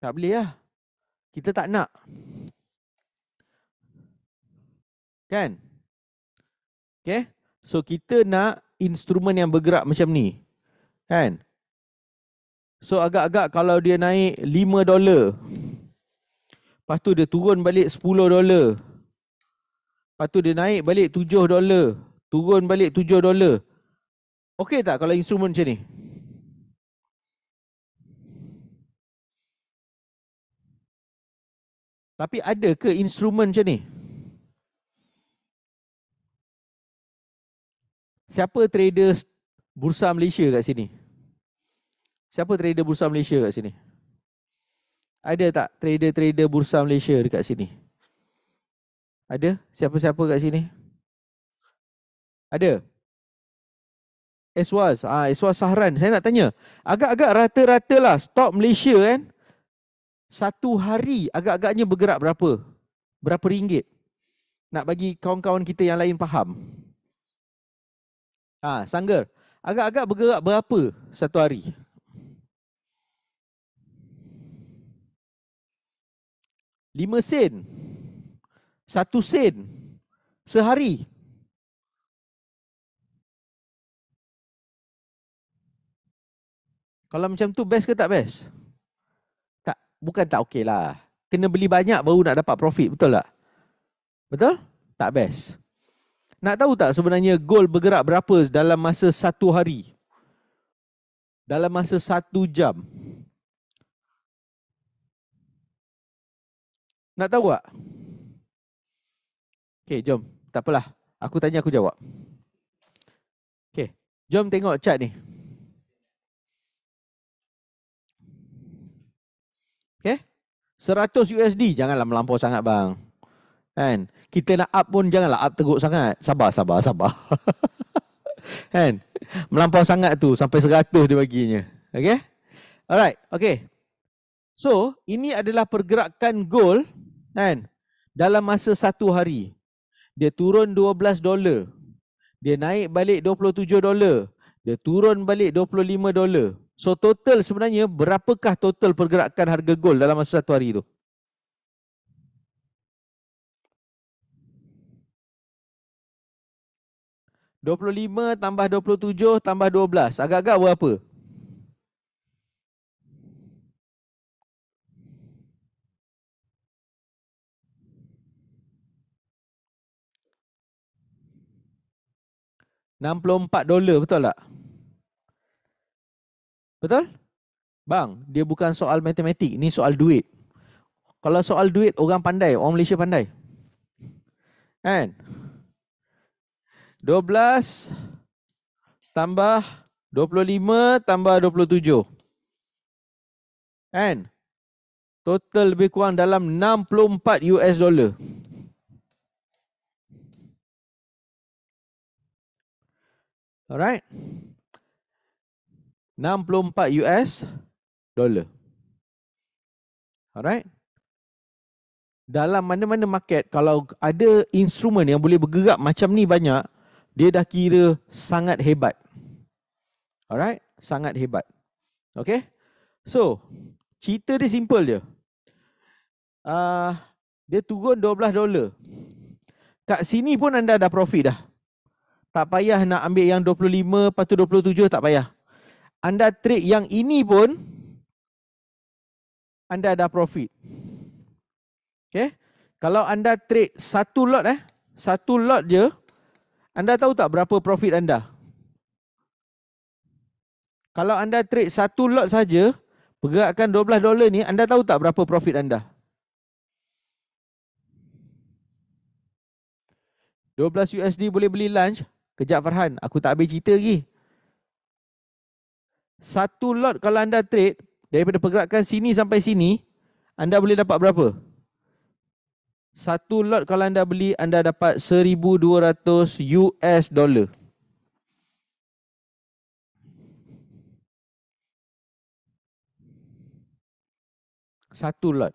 Tak boleh lah. Kita tak nak. Kan? Okay? So kita nak instrumen yang bergerak macam ni. Kan? So agak-agak kalau dia naik 5 dolar. Lepas tu dia turun balik 10 dolar. Lepas tu dia naik balik 7 dolar. Turun balik 7 dolar. Okey tak kalau instrumen macam ni? Tapi ada ke instrumen macam ni? Siapa trader bursa Malaysia kat sini? Siapa trader bursa Malaysia kat sini? Ada tak trader-trader bursa Malaysia dekat sini? Ada? Siapa-siapa kat sini? Ada? Eswas. Ah, ha, Eswas Sahran. Saya nak tanya. Agak-agak rata rata lah stok Malaysia kan. Satu hari agak-agaknya bergerak berapa? Berapa ringgit? Nak bagi kawan-kawan kita yang lain faham. Faham? Ha, sanggar. Agak-agak bergerak berapa satu hari? Lima sen. Satu sen. Sehari. Kalau macam tu best ke tak best? Tak, bukan tak okey lah. Kena beli banyak baru nak dapat profit, betul tak? Betul? Tak best. Nak tahu tak sebenarnya gol bergerak berapa dalam masa satu hari? Dalam masa satu jam? Nak tahu tak? Okay, jom. Tak apalah. Aku tanya, aku jawab. Okay, jom tengok chat ni. Okay. 100 USD. Janganlah melampau sangat, bang. Kan? kita nak up pun janganlah up teruk sangat. Sabar, sabar, sabar. kan? Melampau sangat tu sampai 100 dia baginya. Okay? Alright, okay. So, ini adalah pergerakan gold kan? dalam masa satu hari. Dia turun dua belas dolar. Dia naik balik dua puluh tujuh dolar. Dia turun balik dua puluh lima dolar. So total sebenarnya berapakah total pergerakan harga gold dalam masa satu hari tu? 25 tambah 27 tambah 12. Agak-agak berapa? $64 dolar betul tak? Betul? Bang, dia bukan soal matematik. Ini soal duit. Kalau soal duit, orang pandai. Orang Malaysia pandai. Kan? And... 12 tambah 25 tambah 27. And total lebih kurang dalam 64 US dollar. Alright. 64 US dollar. Alright. Dalam mana-mana market kalau ada instrumen yang boleh bergerak macam ni banyak, dia dah kira sangat hebat. Alright? Sangat hebat. Okay? So, cerita dia simple je. Uh, dia turun 12 dolar. Kat sini pun anda dah profit dah. Tak payah nak ambil yang 25, lepas tu 27, tak payah. Anda trade yang ini pun, anda dah profit. Okay? Kalau anda trade satu lot eh, satu lot je, anda tahu tak berapa profit anda? Kalau anda trade satu lot saja, pergerakan 12 dolar ni, anda tahu tak berapa profit anda? 12 USD boleh beli lunch. Kejap Farhan, aku tak habis cerita lagi. Satu lot kalau anda trade, daripada pergerakan sini sampai sini, anda boleh dapat berapa? Berapa? Satu lot kalau anda beli anda dapat 1200 US dollar. Satu lot.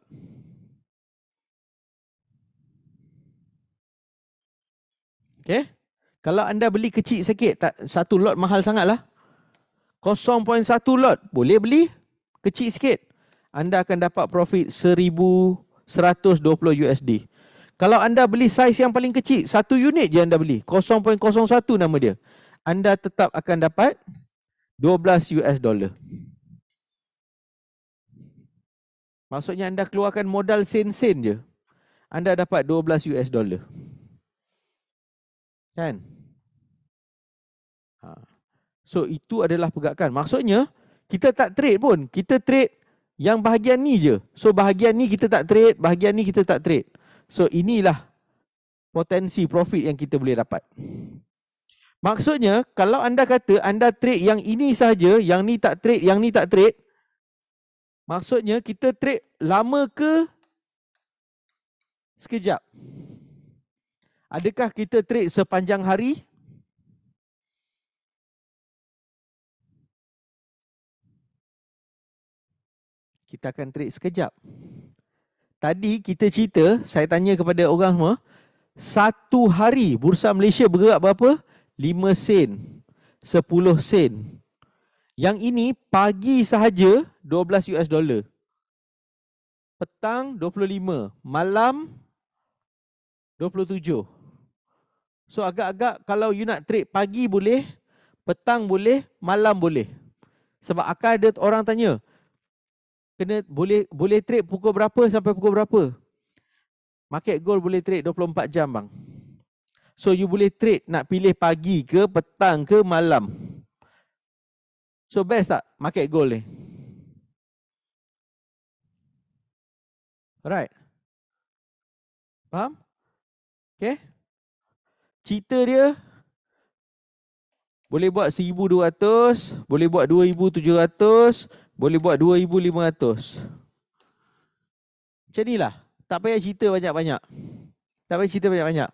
Okay. Kalau anda beli kecil sikit, tak, satu lot mahal sangatlah. 0.1 lot boleh beli kecil sikit. Anda akan dapat profit 1120 USD. Kalau anda beli saiz yang paling kecil, satu unit je anda beli, 0.01 nama dia. Anda tetap akan dapat 12 US dollar. Maksudnya anda keluarkan modal sen-sen je. Anda dapat 12 US dollar. Kan? Ha. So itu adalah pegakan. Maksudnya kita tak trade pun. Kita trade yang bahagian ni je. So bahagian ni kita tak trade, bahagian ni kita tak trade. So inilah potensi profit yang kita boleh dapat. Maksudnya kalau anda kata anda trade yang ini saja, yang ni tak trade, yang ni tak trade. Maksudnya kita trade lama ke sekejap? Adakah kita trade sepanjang hari? Kita akan trade sekejap tadi kita cerita, saya tanya kepada orang semua, satu hari bursa Malaysia bergerak berapa? 5 sen, 10 sen. Yang ini pagi sahaja 12 US dollar. Petang 25, malam 27. So agak-agak kalau you nak trade pagi boleh, petang boleh, malam boleh. Sebab akan ada orang tanya, kena boleh boleh trade pukul berapa sampai pukul berapa? Market gold boleh trade 24 jam bang. So you boleh trade nak pilih pagi ke, petang ke, malam. So best tak market gold ni? Alright. Faham? Okay. Cerita dia boleh buat 1200, boleh buat 2700, boleh buat 2,500. Macam ni lah. Tak payah cerita banyak-banyak. Tak payah cerita banyak-banyak.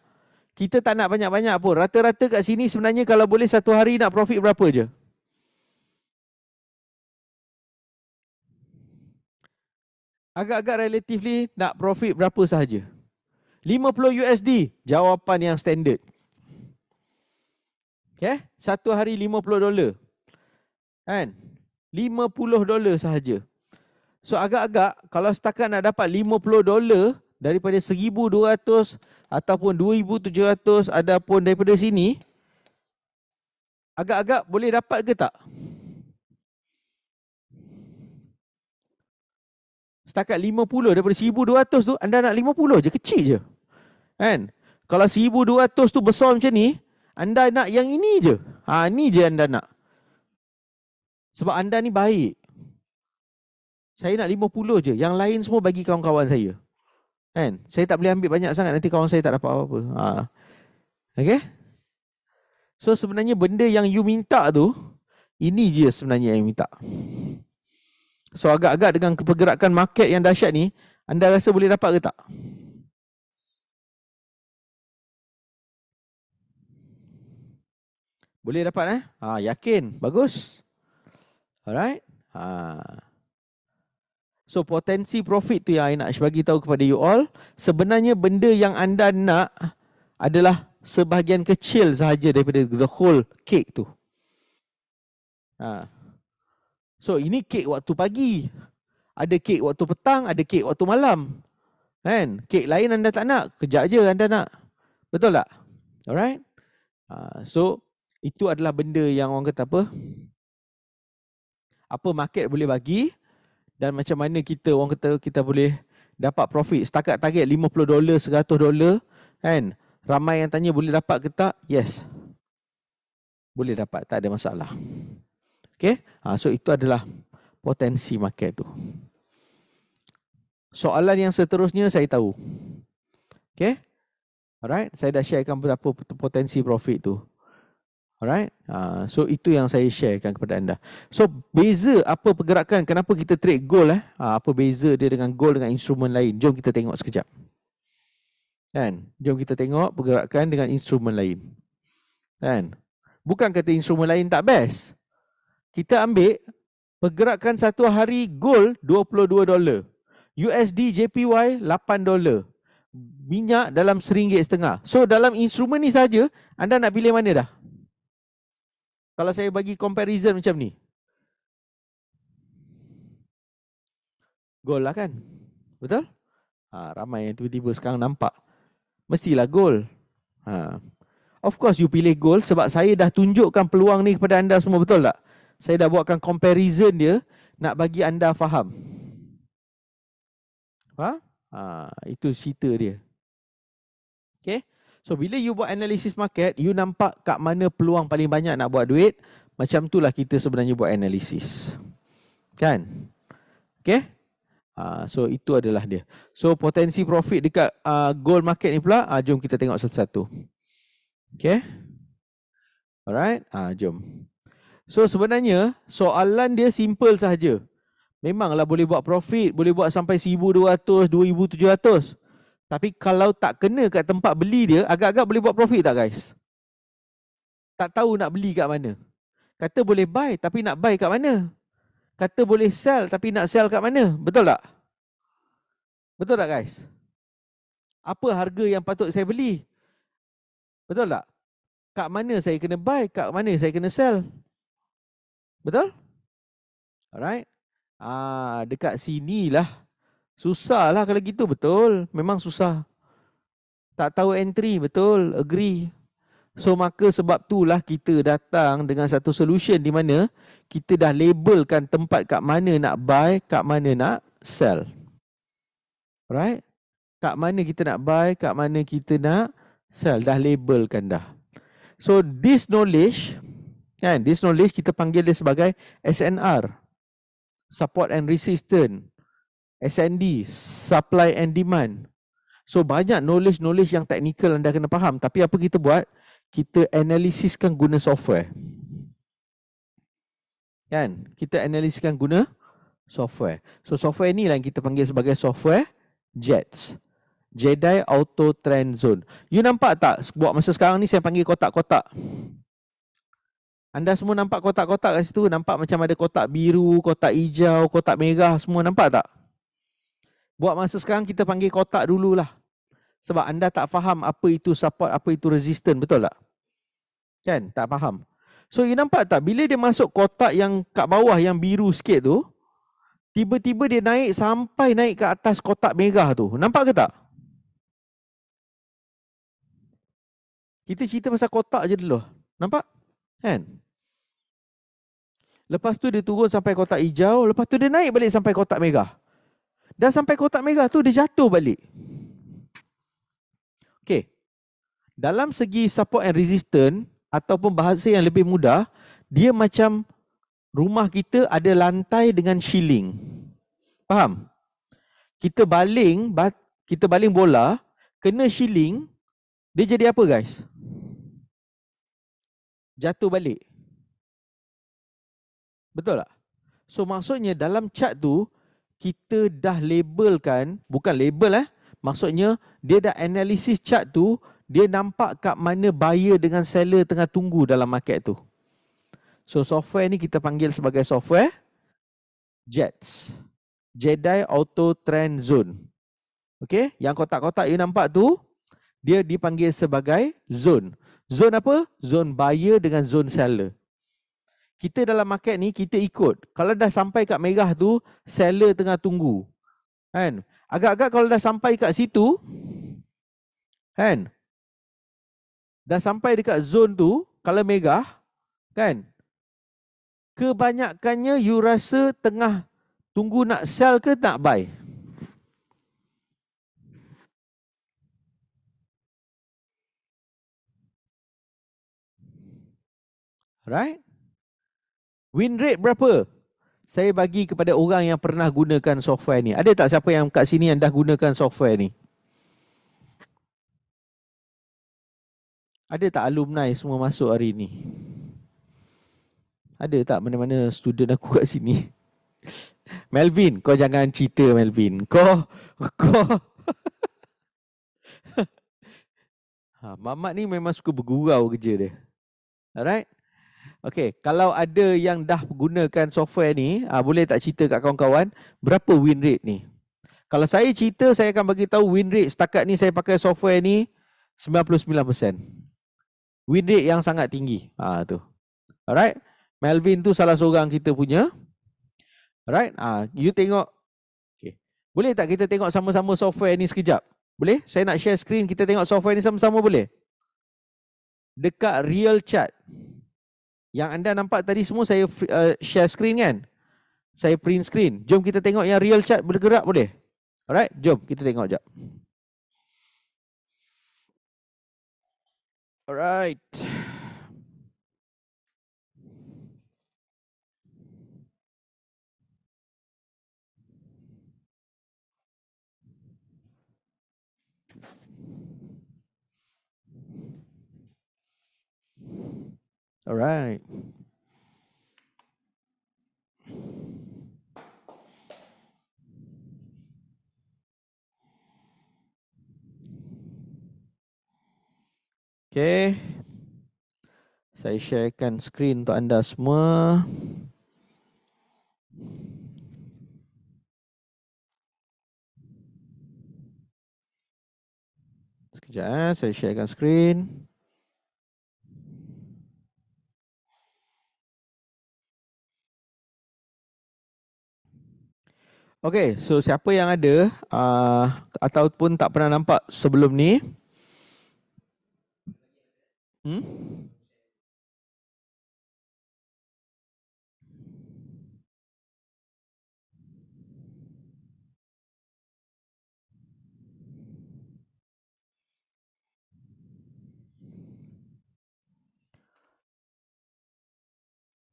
Kita tak nak banyak-banyak pun. Rata-rata kat sini sebenarnya kalau boleh satu hari nak profit berapa je. Agak-agak relatively nak profit berapa sahaja. 50 USD. Jawapan yang standard. Okay. Satu hari 50 dolar. Kan? 50 dolar sahaja. So agak-agak kalau setakat nak dapat 50 dolar daripada 1200 ataupun 2700 ada pun daripada sini agak-agak boleh dapat ke tak? Setakat 50 daripada 1200 tu anda nak 50 je, kecil je. Kan? Kalau 1200 tu besar macam ni, anda nak yang ini je. Ha ni je anda nak. Sebab anda ni baik. Saya nak 50 je. Yang lain semua bagi kawan-kawan saya. Kan? Saya tak boleh ambil banyak sangat. Nanti kawan saya tak dapat apa-apa. Ha. Okay? So sebenarnya benda yang you minta tu, ini je sebenarnya yang you minta. So agak-agak dengan pergerakan market yang dahsyat ni, anda rasa boleh dapat ke tak? Boleh dapat eh? Ha, yakin. Bagus. Alright? Ha. So potensi profit tu yang I nak bagi tahu kepada you all, sebenarnya benda yang anda nak adalah sebahagian kecil sahaja daripada the whole cake tu. Ha. So ini kek waktu pagi. Ada kek waktu petang, ada kek waktu malam. Kan? Kek lain anda tak nak, kejap je anda nak. Betul tak? Alright? Ha. so itu adalah benda yang orang kata apa? apa market boleh bagi dan macam mana kita orang kata kita boleh dapat profit setakat target 50 dolar 100 dolar kan ramai yang tanya boleh dapat ke tak yes boleh dapat tak ada masalah okey ha, so itu adalah potensi market tu soalan yang seterusnya saya tahu okey alright saya dah sharekan berapa potensi profit tu Alright. Uh, so itu yang saya sharekan kepada anda. So beza apa pergerakan kenapa kita trade gold eh? Uh, apa beza dia dengan gold dengan instrumen lain? Jom kita tengok sekejap. Kan? Jom kita tengok pergerakan dengan instrumen lain. Kan? Bukan kata instrumen lain tak best. Kita ambil pergerakan satu hari gold 22 dolar. USD JPY 8 dolar. Minyak dalam seringgit setengah. So dalam instrumen ni saja anda nak pilih mana dah? kalau saya bagi comparison macam ni. Gol lah kan? Betul? Ha, ramai yang tiba-tiba sekarang nampak. Mestilah gol. Ha. Of course you pilih gol sebab saya dah tunjukkan peluang ni kepada anda semua. Betul tak? Saya dah buatkan comparison dia nak bagi anda faham. Ha? Ha, itu cerita dia. Okay? So bila you buat analisis market, you nampak kat mana peluang paling banyak nak buat duit, macam itulah kita sebenarnya buat analisis. Kan? Okay? Uh, so itu adalah dia. So potensi profit dekat uh, gold market ni pula, uh, jom kita tengok satu-satu. Okay? Alright? Uh, jom. So sebenarnya soalan dia simple sahaja. Memanglah boleh buat profit, boleh buat sampai 1200, 2700. Tapi kalau tak kena kat tempat beli dia, agak-agak boleh buat profit tak guys? Tak tahu nak beli kat mana. Kata boleh buy tapi nak buy kat mana? Kata boleh sell tapi nak sell kat mana? Betul tak? Betul tak guys? Apa harga yang patut saya beli? Betul tak? Kat mana saya kena buy? Kat mana saya kena sell? Betul? Alright? Ah, dekat sinilah Susah lah kalau gitu betul. Memang susah. Tak tahu entry betul. Agree. So maka sebab itulah kita datang dengan satu solution di mana kita dah labelkan tempat kat mana nak buy, kat mana nak sell. Right? Kat mana kita nak buy, kat mana kita nak sell. Dah labelkan dah. So this knowledge, kan? this knowledge kita panggil dia sebagai SNR. Support and Resistance. SND, supply and demand. So banyak knowledge-knowledge yang teknikal anda kena faham. Tapi apa kita buat? Kita analisiskan guna software. Kan? Kita analisiskan guna software. So software ni lah yang kita panggil sebagai software JETS. Jedi Auto Trend Zone. You nampak tak buat masa sekarang ni saya panggil kotak-kotak? Anda semua nampak kotak-kotak kat situ? Nampak macam ada kotak biru, kotak hijau, kotak merah semua nampak tak? Buat masa sekarang kita panggil kotak dululah. Sebab anda tak faham apa itu support, apa itu resistance. Betul tak? Kan? Tak faham. So, you nampak tak? Bila dia masuk kotak yang kat bawah yang biru sikit tu, tiba-tiba dia naik sampai naik ke atas kotak merah tu. Nampak ke tak? Kita cerita pasal kotak je dulu. Nampak? Kan? Lepas tu dia turun sampai kotak hijau. Lepas tu dia naik balik sampai kotak merah. Dah sampai kotak merah tu dia jatuh balik. Okay, Dalam segi support and resistance ataupun bahasa yang lebih mudah, dia macam rumah kita ada lantai dengan shilling. Faham? Kita baling, kita baling bola, kena shilling, dia jadi apa guys? Jatuh balik. Betul tak? So maksudnya dalam cat tu, kita dah labelkan, bukan label eh. Maksudnya dia dah analisis chart tu, dia nampak kat mana buyer dengan seller tengah tunggu dalam market tu. So software ni kita panggil sebagai software JETS. Jedi Auto Trend Zone. Okay, yang kotak-kotak you nampak tu, dia dipanggil sebagai zone. Zone apa? Zone buyer dengan zone seller kita dalam market ni kita ikut. Kalau dah sampai kat merah tu, seller tengah tunggu. Kan? Agak-agak kalau dah sampai kat situ, kan? Dah sampai dekat Zon tu, kalau merah, kan? Kebanyakannya you rasa tengah tunggu nak sell ke nak buy? Right? Win rate berapa? Saya bagi kepada orang yang pernah gunakan software ni. Ada tak siapa yang kat sini yang dah gunakan software ni? Ada tak alumni semua masuk hari ni? Ada tak mana-mana student aku kat sini? Melvin, kau jangan cerita Melvin. Kau, kau. ha, Mamat ni memang suka bergurau kerja dia. Alright? Okey, kalau ada yang dah gunakan software ni, uh, boleh tak cerita kat kawan-kawan berapa win rate ni? Kalau saya cerita, saya akan bagi tahu win rate setakat ni saya pakai software ni 99%. Win rate yang sangat tinggi. Ah uh, tu. Alright. Melvin tu salah seorang kita punya. Alright. Ah uh, you tengok okay. Boleh tak kita tengok sama-sama software ni sekejap? Boleh? Saya nak share screen kita tengok software ni sama-sama boleh? Dekat real chat. Yang anda nampak tadi semua saya uh, share screen kan? Saya print screen. Jom kita tengok yang real chart bergerak boleh? Alright, jom kita tengok jap. Alright. All right. Okay. Saya sharekan screen untuk anda semua. Sekejap, eh. saya sharekan screen. Okay. Okay, so siapa yang ada uh, ataupun tak pernah nampak sebelum ni? Hmm?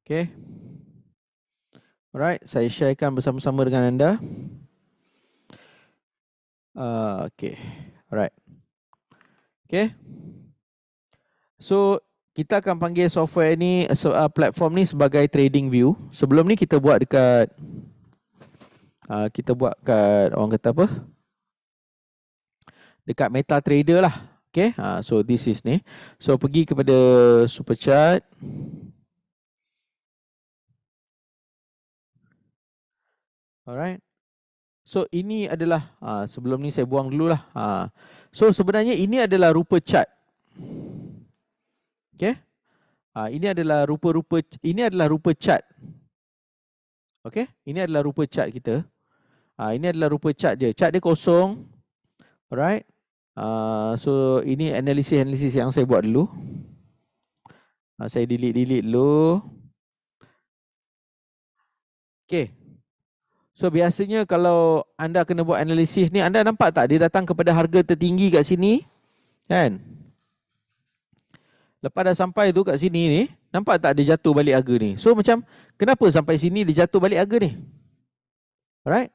Okay. Alright, saya sharekan bersama-sama dengan anda. Uh, okay, alright. Okay. So, kita akan panggil software ni, uh, ah, platform ni sebagai trading view. Sebelum ni kita buat dekat, uh, kita buat kat orang kata apa? Dekat Trader lah. Okay, uh, so this is ni. So, pergi kepada Superchart. Okay. Alright. So ini adalah ha, sebelum ni saya buang dulu lah. Ha. So sebenarnya ini adalah rupa cat. Okay. Ha, ini adalah rupa-rupa. Ini adalah rupa cat. Okay. Ini adalah rupa cat kita. Ha, ini adalah rupa cat dia. Cat dia kosong. Alright. Ha, so ini analisis-analisis yang saya buat dulu. Ha, saya delete-delete dulu. Okay. So biasanya kalau anda kena buat analisis ni, anda nampak tak dia datang kepada harga tertinggi kat sini? Kan? Lepas dah sampai tu kat sini ni, nampak tak dia jatuh balik harga ni? So macam kenapa sampai sini dia jatuh balik harga ni? Alright?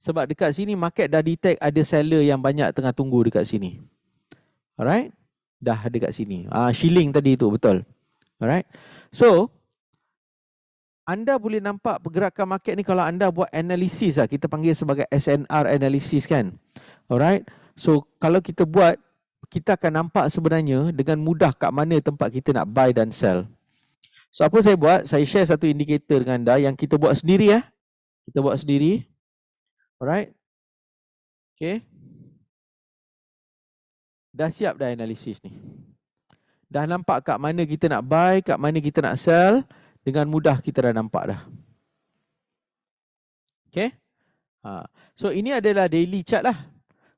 Sebab dekat sini market dah detect ada seller yang banyak tengah tunggu dekat sini. Alright? Dah ada kat sini. Ah, shilling tadi tu betul. Alright? So, anda boleh nampak pergerakan market ni kalau anda buat analisis lah. Kita panggil sebagai SNR analisis kan. Alright. So kalau kita buat, kita akan nampak sebenarnya dengan mudah kat mana tempat kita nak buy dan sell. So apa saya buat? Saya share satu indikator dengan anda yang kita buat sendiri ya. Eh. Kita buat sendiri. Alright. Okay. Dah siap dah analisis ni. Dah nampak kat mana kita nak buy, kat mana kita nak sell dengan mudah kita dah nampak dah. Okay. Ha. So ini adalah daily chart lah.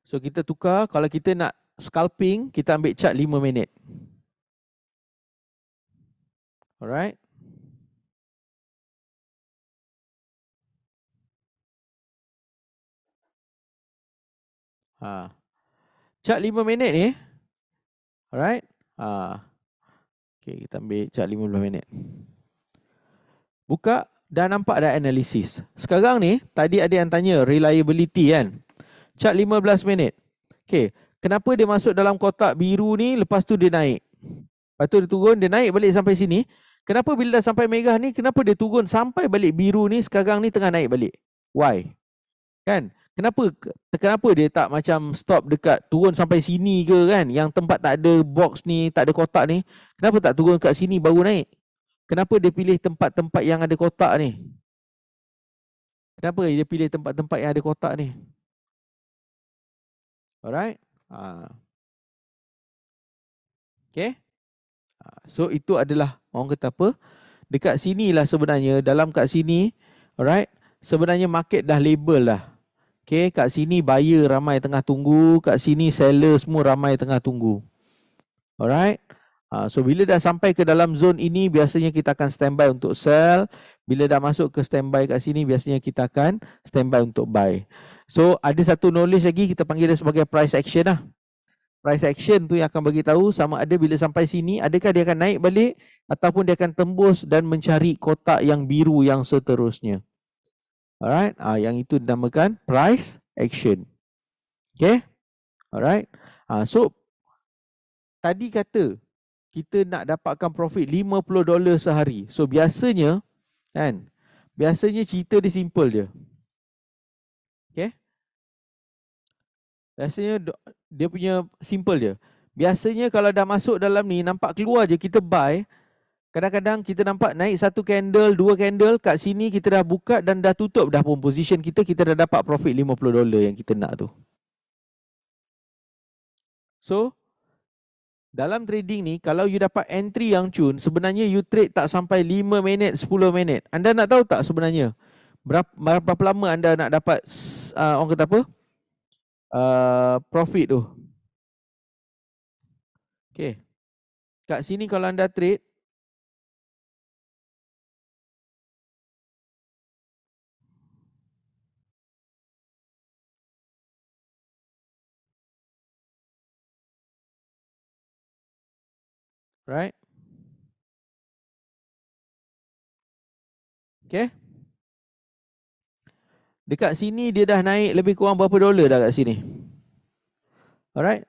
So kita tukar kalau kita nak scalping kita ambil chart 5 minit. Alright. Ha. Chart 5 minit ni. Alright. Ha. Okay, kita ambil chart 15 minit. Buka dan nampak ada analisis. Sekarang ni, tadi ada yang tanya reliability kan. Chart 15 minit. Okay, kenapa dia masuk dalam kotak biru ni lepas tu dia naik? Lepas tu dia turun, dia naik balik sampai sini. Kenapa bila dah sampai merah ni, kenapa dia turun sampai balik biru ni sekarang ni tengah naik balik? Why? Kan? Kenapa kenapa dia tak macam stop dekat turun sampai sini ke kan? Yang tempat tak ada box ni, tak ada kotak ni. Kenapa tak turun kat sini baru naik? Kenapa dia pilih tempat-tempat yang ada kotak ni? Kenapa dia pilih tempat-tempat yang ada kotak ni? Alright? Ha. Okay? Ha. So, itu adalah orang kata apa? Dekat sini lah sebenarnya. Dalam kat sini, alright? Sebenarnya market dah label lah. Okay, kat sini buyer ramai tengah tunggu. Kat sini seller semua ramai tengah tunggu. Alright? Ah, so bila dah sampai ke dalam zone ini biasanya kita akan standby untuk sell. Bila dah masuk ke standby kat sini biasanya kita akan standby untuk buy. So ada satu knowledge lagi kita panggil dia sebagai price action lah. Price action tu yang akan bagi tahu sama ada bila sampai sini adakah dia akan naik balik ataupun dia akan tembus dan mencari kotak yang biru yang seterusnya. Alright, ah yang itu dinamakan price action. Okay, alright. Ah so tadi kata kita nak dapatkan profit 50 dolar sehari. So biasanya kan biasanya cerita dia simple dia, Okey. Biasanya dia punya simple dia. Biasanya kalau dah masuk dalam ni nampak keluar je kita buy Kadang-kadang kita nampak naik satu candle, dua candle kat sini kita dah buka dan dah tutup dah pun position kita kita dah dapat profit 50 dolar yang kita nak tu. So, dalam trading ni kalau you dapat entry yang cun sebenarnya you trade tak sampai 5 minit 10 minit anda nak tahu tak sebenarnya berapa, berapa lama anda nak dapat uh, orang kata apa uh, profit tu Okay, kat sini kalau anda trade right? Okay. Dekat sini dia dah naik lebih kurang berapa dolar dah kat sini. Alright.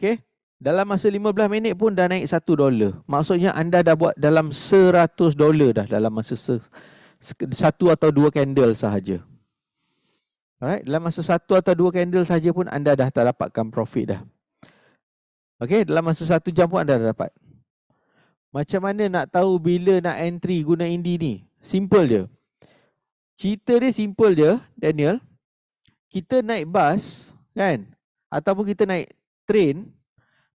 Okay. Dalam masa 15 minit pun dah naik 1 dolar. Maksudnya anda dah buat dalam 100 dolar dah dalam masa satu atau dua candle sahaja. Alright. Dalam masa satu atau dua candle sahaja pun anda dah tak dapatkan profit dah. Okey, dalam masa satu jam pun anda dah dapat. Macam mana nak tahu bila nak entry guna Indi ni? Simple je. Cerita dia simple je, Daniel. Kita naik bus, kan? Ataupun kita naik train.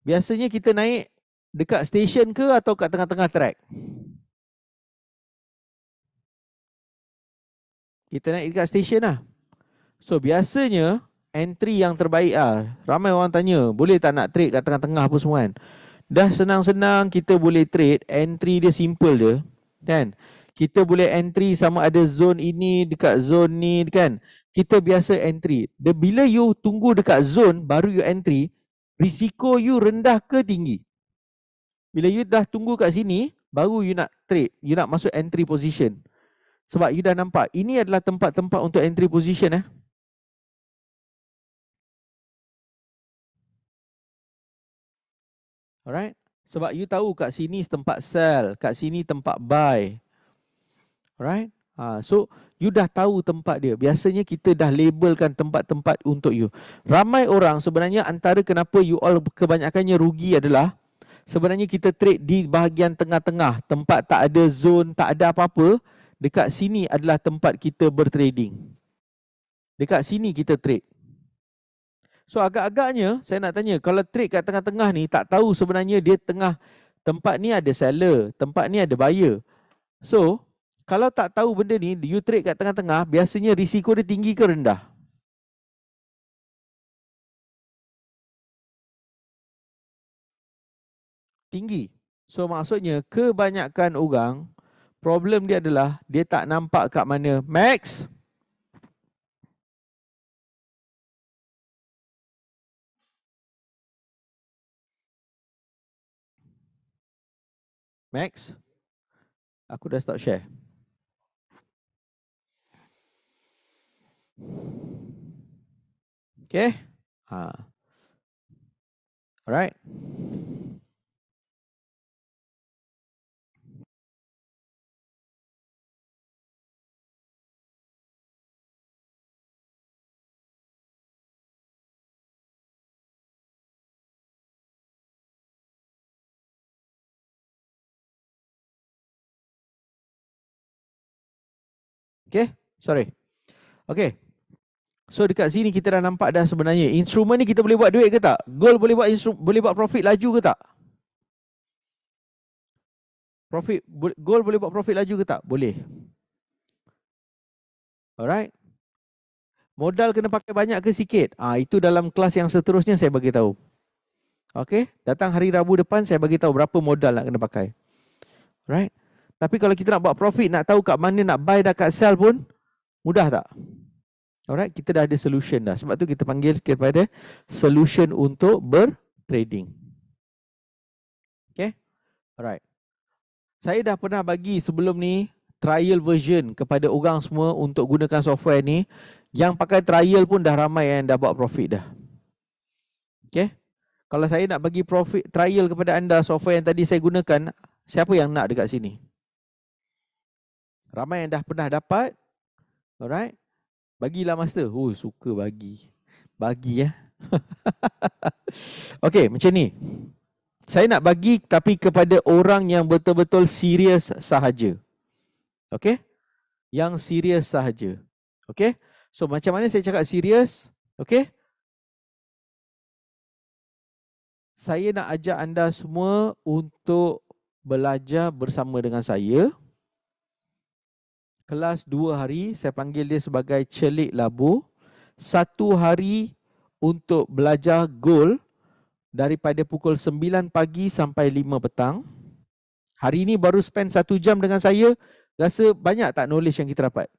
Biasanya kita naik dekat stesen ke atau kat tengah-tengah track? Kita naik dekat stesen lah. So biasanya entry yang terbaik ah. Ramai orang tanya, boleh tak nak trade kat tengah-tengah apa semua kan? Dah senang-senang kita boleh trade, entry dia simple je, kan? Kita boleh entry sama ada zone ini dekat zone ni kan. Kita biasa entry. The bila you tunggu dekat zone baru you entry, risiko you rendah ke tinggi? Bila you dah tunggu kat sini, baru you nak trade, you nak masuk entry position. Sebab you dah nampak, ini adalah tempat-tempat untuk entry position eh. Alright? Sebab you tahu kat sini tempat sell, kat sini tempat buy. Alright? Ha, so, you dah tahu tempat dia. Biasanya kita dah labelkan tempat-tempat untuk you. Ramai orang sebenarnya antara kenapa you all kebanyakannya rugi adalah sebenarnya kita trade di bahagian tengah-tengah. Tempat tak ada zone, tak ada apa-apa. Dekat sini adalah tempat kita bertrading. Dekat sini kita trade. So agak-agaknya saya nak tanya kalau trade kat tengah-tengah ni tak tahu sebenarnya dia tengah tempat ni ada seller, tempat ni ada buyer. So kalau tak tahu benda ni, you trade kat tengah-tengah, biasanya risiko dia tinggi ke rendah? Tinggi. So maksudnya kebanyakan orang, problem dia adalah dia tak nampak kat mana. Max! Max! Max, aku dah stop share. Okay. Ha. Alright. Okay, sorry. Okay. So dekat sini kita dah nampak dah sebenarnya instrumen ni kita boleh buat duit ke tak? Gold boleh buat instrumen boleh buat profit laju ke tak? Profit gold boleh buat profit laju ke tak? Boleh. Alright. Modal kena pakai banyak ke sikit? Ah itu dalam kelas yang seterusnya saya bagi tahu. Okey, datang hari Rabu depan saya bagi tahu berapa modal nak kena pakai. Alright. Tapi kalau kita nak buat profit, nak tahu kat mana nak buy dan kat sell pun, mudah tak? Alright, kita dah ada solution dah. Sebab tu kita panggil kepada solution untuk bertrading. Okay? Alright. Saya dah pernah bagi sebelum ni trial version kepada orang semua untuk gunakan software ni. Yang pakai trial pun dah ramai yang dah buat profit dah. Okay? Kalau saya nak bagi profit trial kepada anda software yang tadi saya gunakan, siapa yang nak dekat sini? Ramai yang dah pernah dapat. Alright. Bagilah master. Oh, suka bagi. Bagi ya. Eh. okay, macam ni. Saya nak bagi tapi kepada orang yang betul-betul serius sahaja. Okay? Yang serius sahaja. Okay? So, macam mana saya cakap serius? Okay? Saya nak ajak anda semua untuk belajar bersama dengan saya kelas dua hari, saya panggil dia sebagai celik labu. Satu hari untuk belajar goal daripada pukul 9 pagi sampai 5 petang. Hari ini baru spend satu jam dengan saya, rasa banyak tak knowledge yang kita dapat?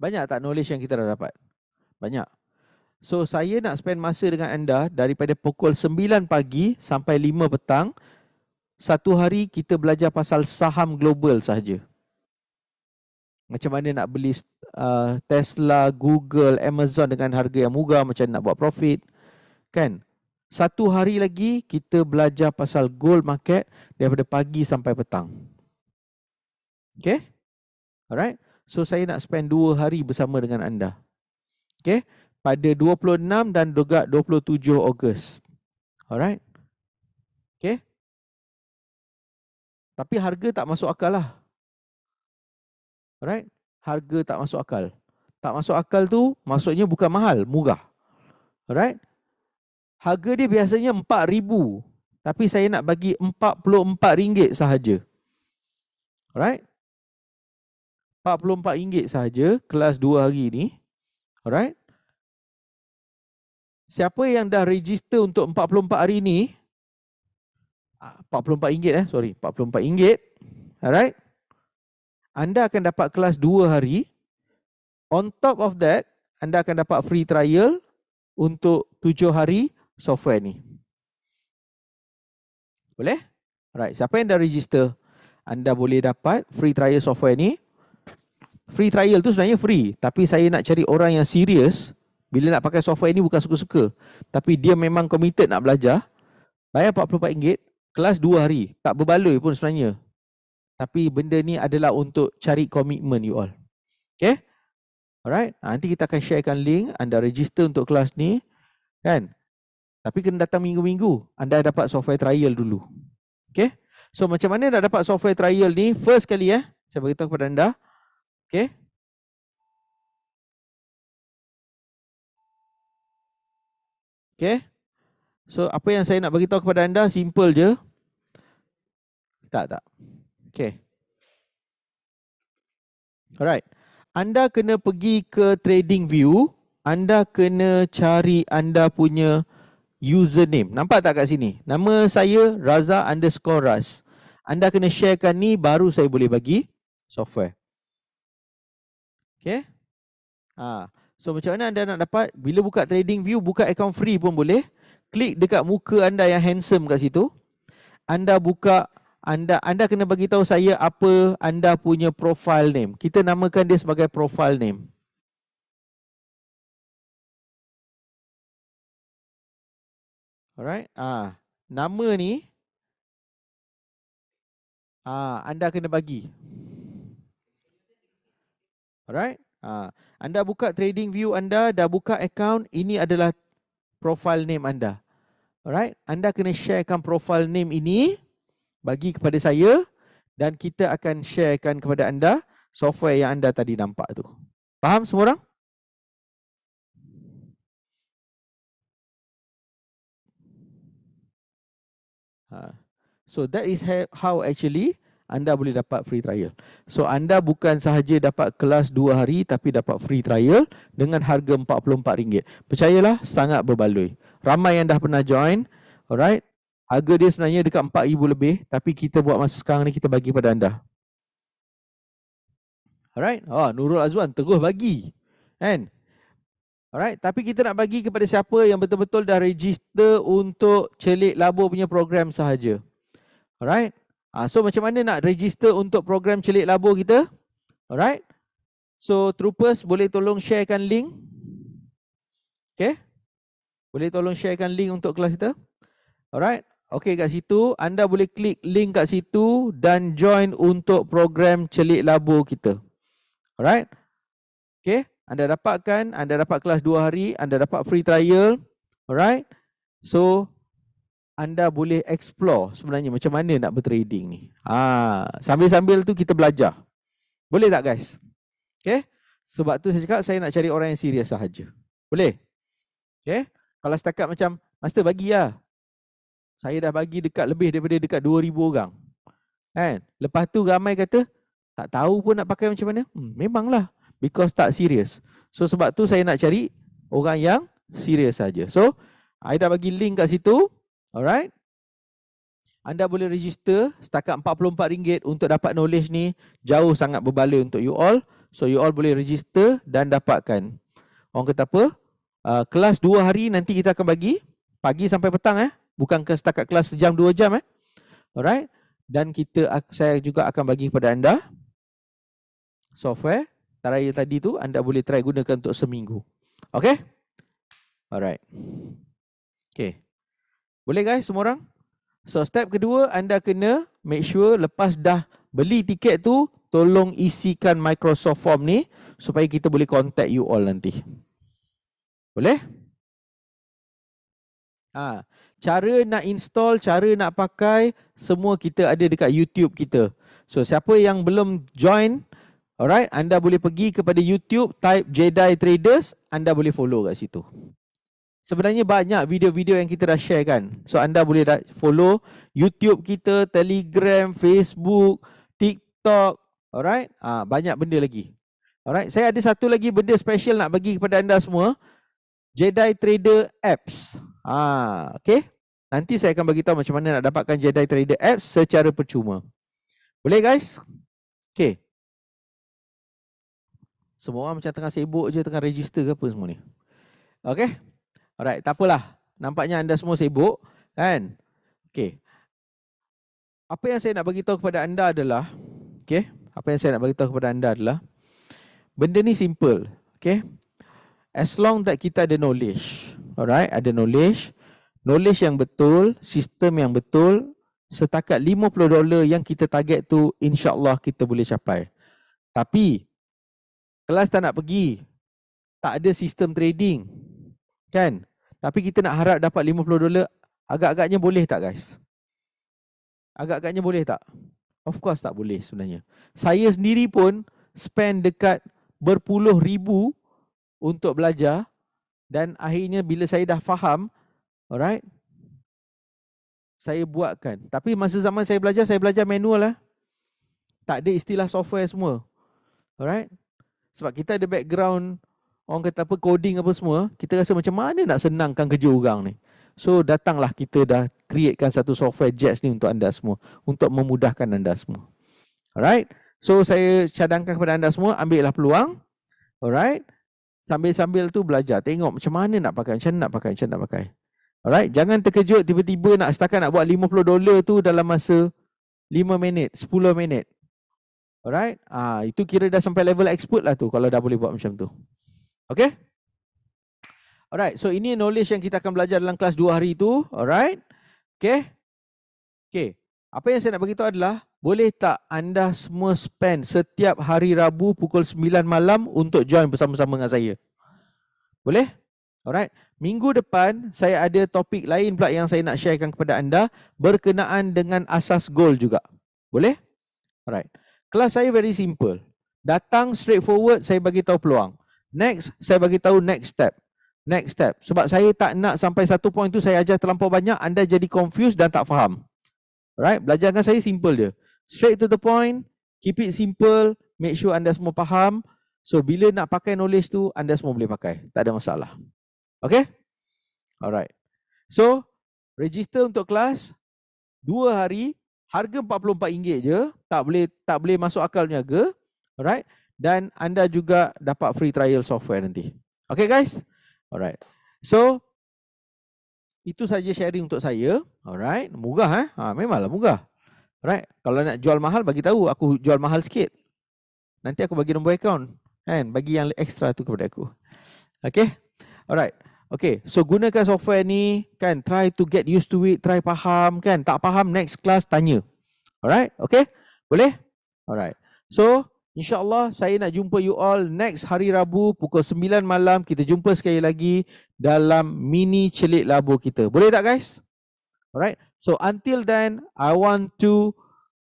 Banyak tak knowledge yang kita dah dapat? Banyak. So saya nak spend masa dengan anda daripada pukul 9 pagi sampai 5 petang satu hari kita belajar pasal saham global sahaja. Macam mana nak beli uh, Tesla, Google, Amazon dengan harga yang murah, macam nak buat profit. Kan? Satu hari lagi kita belajar pasal gold market daripada pagi sampai petang. Okay? Alright? So saya nak spend dua hari bersama dengan anda. Okay? Pada 26 dan juga 27 Ogos. Alright? Okay? Tapi harga tak masuk akal lah. alright? Harga tak masuk akal. Tak masuk akal tu maksudnya bukan mahal, murah. alright? Harga dia biasanya RM4,000. Tapi saya nak bagi RM44 sahaja. Right? RM44 sahaja kelas 2 hari ni. Alright? Siapa yang dah register untuk 44 hari ni, RM44 eh sorry RM44 alright anda akan dapat kelas 2 hari on top of that anda akan dapat free trial untuk 7 hari software ni boleh alright siapa yang dah register anda boleh dapat free trial software ni free trial tu sebenarnya free tapi saya nak cari orang yang serius bila nak pakai software ni bukan suka-suka tapi dia memang committed nak belajar Bayar RM44, kelas dua hari tak berbaloi pun sebenarnya tapi benda ni adalah untuk cari komitmen you all okay alright ah, nanti kita akan sharekan link anda register untuk kelas ni kan tapi kena datang minggu-minggu anda dapat software trial dulu okay so macam mana nak dapat software trial ni first kali ya eh, saya beritahu kepada anda okay okay So apa yang saya nak beritahu kepada anda simple je. Tak tak. Okay. Alright. Anda kena pergi ke trading view. Anda kena cari anda punya username. Nampak tak kat sini? Nama saya Raza underscore Raz. Anda kena sharekan ni baru saya boleh bagi software. Okay. Ha. So macam mana anda nak dapat? Bila buka trading view, buka account free pun boleh klik dekat muka anda yang handsome kat situ. Anda buka anda anda kena bagi tahu saya apa anda punya profile name. Kita namakan dia sebagai profile name. Alright. Ah, nama ni ah anda kena bagi. Alright. Ah, anda buka trading view anda, dah buka account, ini adalah profile name anda. Alright, anda kena sharekan profile name ini bagi kepada saya dan kita akan sharekan kepada anda software yang anda tadi nampak tu. Faham semua orang? Ha. So that is ha-, how actually uh, anda boleh dapat free trial. So anda bukan sahaja dapat kelas 2 hari tapi dapat free trial dengan harga RM44. Percayalah sangat berbaloi. Ramai yang dah pernah join. Alright. Harga dia sebenarnya dekat RM4,000 lebih tapi kita buat masa sekarang ni kita bagi pada anda. Alright. Oh, Nurul Azwan terus bagi. Kan? Alright, tapi kita nak bagi kepada siapa yang betul-betul dah register untuk Celik Labu punya program sahaja. Alright. Uh, so macam mana nak register untuk program celik labur kita? Alright. So troopers boleh tolong sharekan link. Okay. Boleh tolong sharekan link untuk kelas kita. Alright. Okay kat situ anda boleh klik link kat situ dan join untuk program celik labur kita. Alright. Okay. Anda dapatkan, anda dapat kelas dua hari, anda dapat free trial. Alright. So anda boleh explore sebenarnya macam mana nak bertrading ni. Ha, sambil-sambil tu kita belajar. Boleh tak guys? Okay. Sebab tu saya cakap saya nak cari orang yang serius sahaja. Boleh? Okay. Kalau setakat macam, Master bagi lah. Saya dah bagi dekat lebih daripada dekat 2,000 orang. Kan? Lepas tu ramai kata, tak tahu pun nak pakai macam mana. Hmm, memanglah. Because tak serius. So sebab tu saya nak cari orang yang serius saja. So, saya dah bagi link kat situ. Alright. Anda boleh register setakat RM44 untuk dapat knowledge ni. Jauh sangat berbaloi untuk you all. So you all boleh register dan dapatkan. Orang kata apa? Uh, kelas dua hari nanti kita akan bagi. Pagi sampai petang eh. Bukan ke setakat kelas sejam dua jam eh. Alright. Dan kita saya juga akan bagi kepada anda. Software. Taraya tadi tu anda boleh try gunakan untuk seminggu. Okay. Alright. Okay. Boleh guys semua orang? So step kedua anda kena make sure lepas dah beli tiket tu tolong isikan Microsoft form ni supaya kita boleh contact you all nanti. Boleh? Ha, cara nak install, cara nak pakai semua kita ada dekat YouTube kita. So siapa yang belum join, alright, anda boleh pergi kepada YouTube type Jedi Traders, anda boleh follow kat situ sebenarnya banyak video-video yang kita dah share kan. So anda boleh dah follow YouTube kita, Telegram, Facebook, TikTok. Alright? ha, banyak benda lagi. Alright? Saya ada satu lagi benda special nak bagi kepada anda semua. Jedi Trader Apps. Ah, ha, okey. Nanti saya akan bagi tahu macam mana nak dapatkan Jedi Trader Apps secara percuma. Boleh guys? Okay. Semua orang macam tengah sibuk je tengah register ke apa semua ni. Okay. Alright, tak apalah. Nampaknya anda semua sibuk, kan? Okay. Apa yang saya nak bagi tahu kepada anda adalah, okay? Apa yang saya nak bagi tahu kepada anda adalah, benda ni simple, okay? As long that kita ada knowledge, alright? Ada knowledge, knowledge yang betul, sistem yang betul, setakat 50 dolar yang kita target tu insyaallah kita boleh capai. Tapi kelas tak nak pergi. Tak ada sistem trading. Kan? Tapi kita nak harap dapat 50 dolar, agak-agaknya boleh tak guys? Agak-agaknya boleh tak? Of course tak boleh sebenarnya. Saya sendiri pun spend dekat berpuluh ribu untuk belajar dan akhirnya bila saya dah faham, alright, saya buatkan. Tapi masa zaman saya belajar, saya belajar manual lah. Tak ada istilah software semua. Alright? Sebab kita ada background orang kata apa coding apa semua, kita rasa macam mana nak senangkan kerja orang ni. So datanglah kita dah createkan satu software Jets ni untuk anda semua untuk memudahkan anda semua. Alright. So saya cadangkan kepada anda semua ambillah peluang. Alright. Sambil-sambil tu belajar tengok macam mana nak pakai, macam mana nak pakai, macam mana nak pakai. Alright, jangan terkejut tiba-tiba nak setakat nak buat 50 dolar tu dalam masa 5 minit, 10 minit. Alright, ah itu kira dah sampai level expert lah tu kalau dah boleh buat macam tu. Okay. Alright, so ini knowledge yang kita akan belajar dalam kelas dua hari itu. Alright. Okay. Okay. Apa yang saya nak beritahu adalah, boleh tak anda semua spend setiap hari Rabu pukul 9 malam untuk join bersama-sama dengan saya? Boleh? Alright. Minggu depan, saya ada topik lain pula yang saya nak sharekan kepada anda berkenaan dengan asas goal juga. Boleh? Alright. Kelas saya very simple. Datang straightforward. saya bagi tahu peluang. Next, saya bagi tahu next step. Next step. Sebab saya tak nak sampai satu point tu saya ajar terlampau banyak, anda jadi confused dan tak faham. Alright, belajarkan saya simple dia. Straight to the point, keep it simple, make sure anda semua faham. So, bila nak pakai knowledge tu, anda semua boleh pakai. Tak ada masalah. Okay? Alright. So, register untuk kelas. Dua hari, harga RM44 je. Tak boleh tak boleh masuk akal niaga. Alright? dan anda juga dapat free trial software nanti. Okay guys? Alright. So, itu saja sharing untuk saya. Alright. Murah eh? Ha, memanglah murah. Alright. Kalau nak jual mahal, bagi tahu aku jual mahal sikit. Nanti aku bagi nombor account. Kan? Bagi yang extra tu kepada aku. Okay? Alright. Okay. So, gunakan software ni. Kan? Try to get used to it. Try faham. Kan? Tak faham, next class tanya. Alright? Okay? Boleh? Alright. So, InsyaAllah saya nak jumpa you all next hari Rabu pukul 9 malam. Kita jumpa sekali lagi dalam mini celik labu kita. Boleh tak guys? Alright. So until then, I want to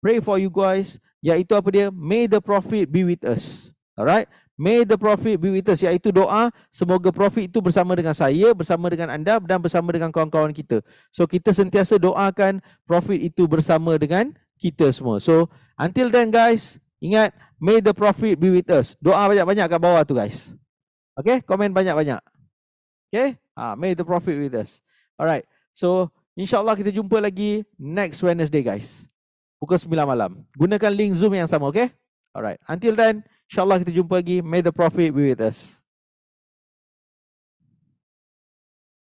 pray for you guys. Iaitu apa dia? May the Prophet be with us. Alright. May the Prophet be with us. Iaitu doa semoga Prophet itu bersama dengan saya, bersama dengan anda dan bersama dengan kawan-kawan kita. So kita sentiasa doakan Prophet itu bersama dengan kita semua. So until then guys, ingat May the profit be with us. Doa banyak-banyak kat bawah tu guys. Okay, komen banyak-banyak. Okay, uh, may the profit be with us. Alright, so insyaAllah kita jumpa lagi next Wednesday guys. Pukul 9 malam. Gunakan link Zoom yang sama, okay? Alright, until then, insyaAllah kita jumpa lagi. May the profit be with us.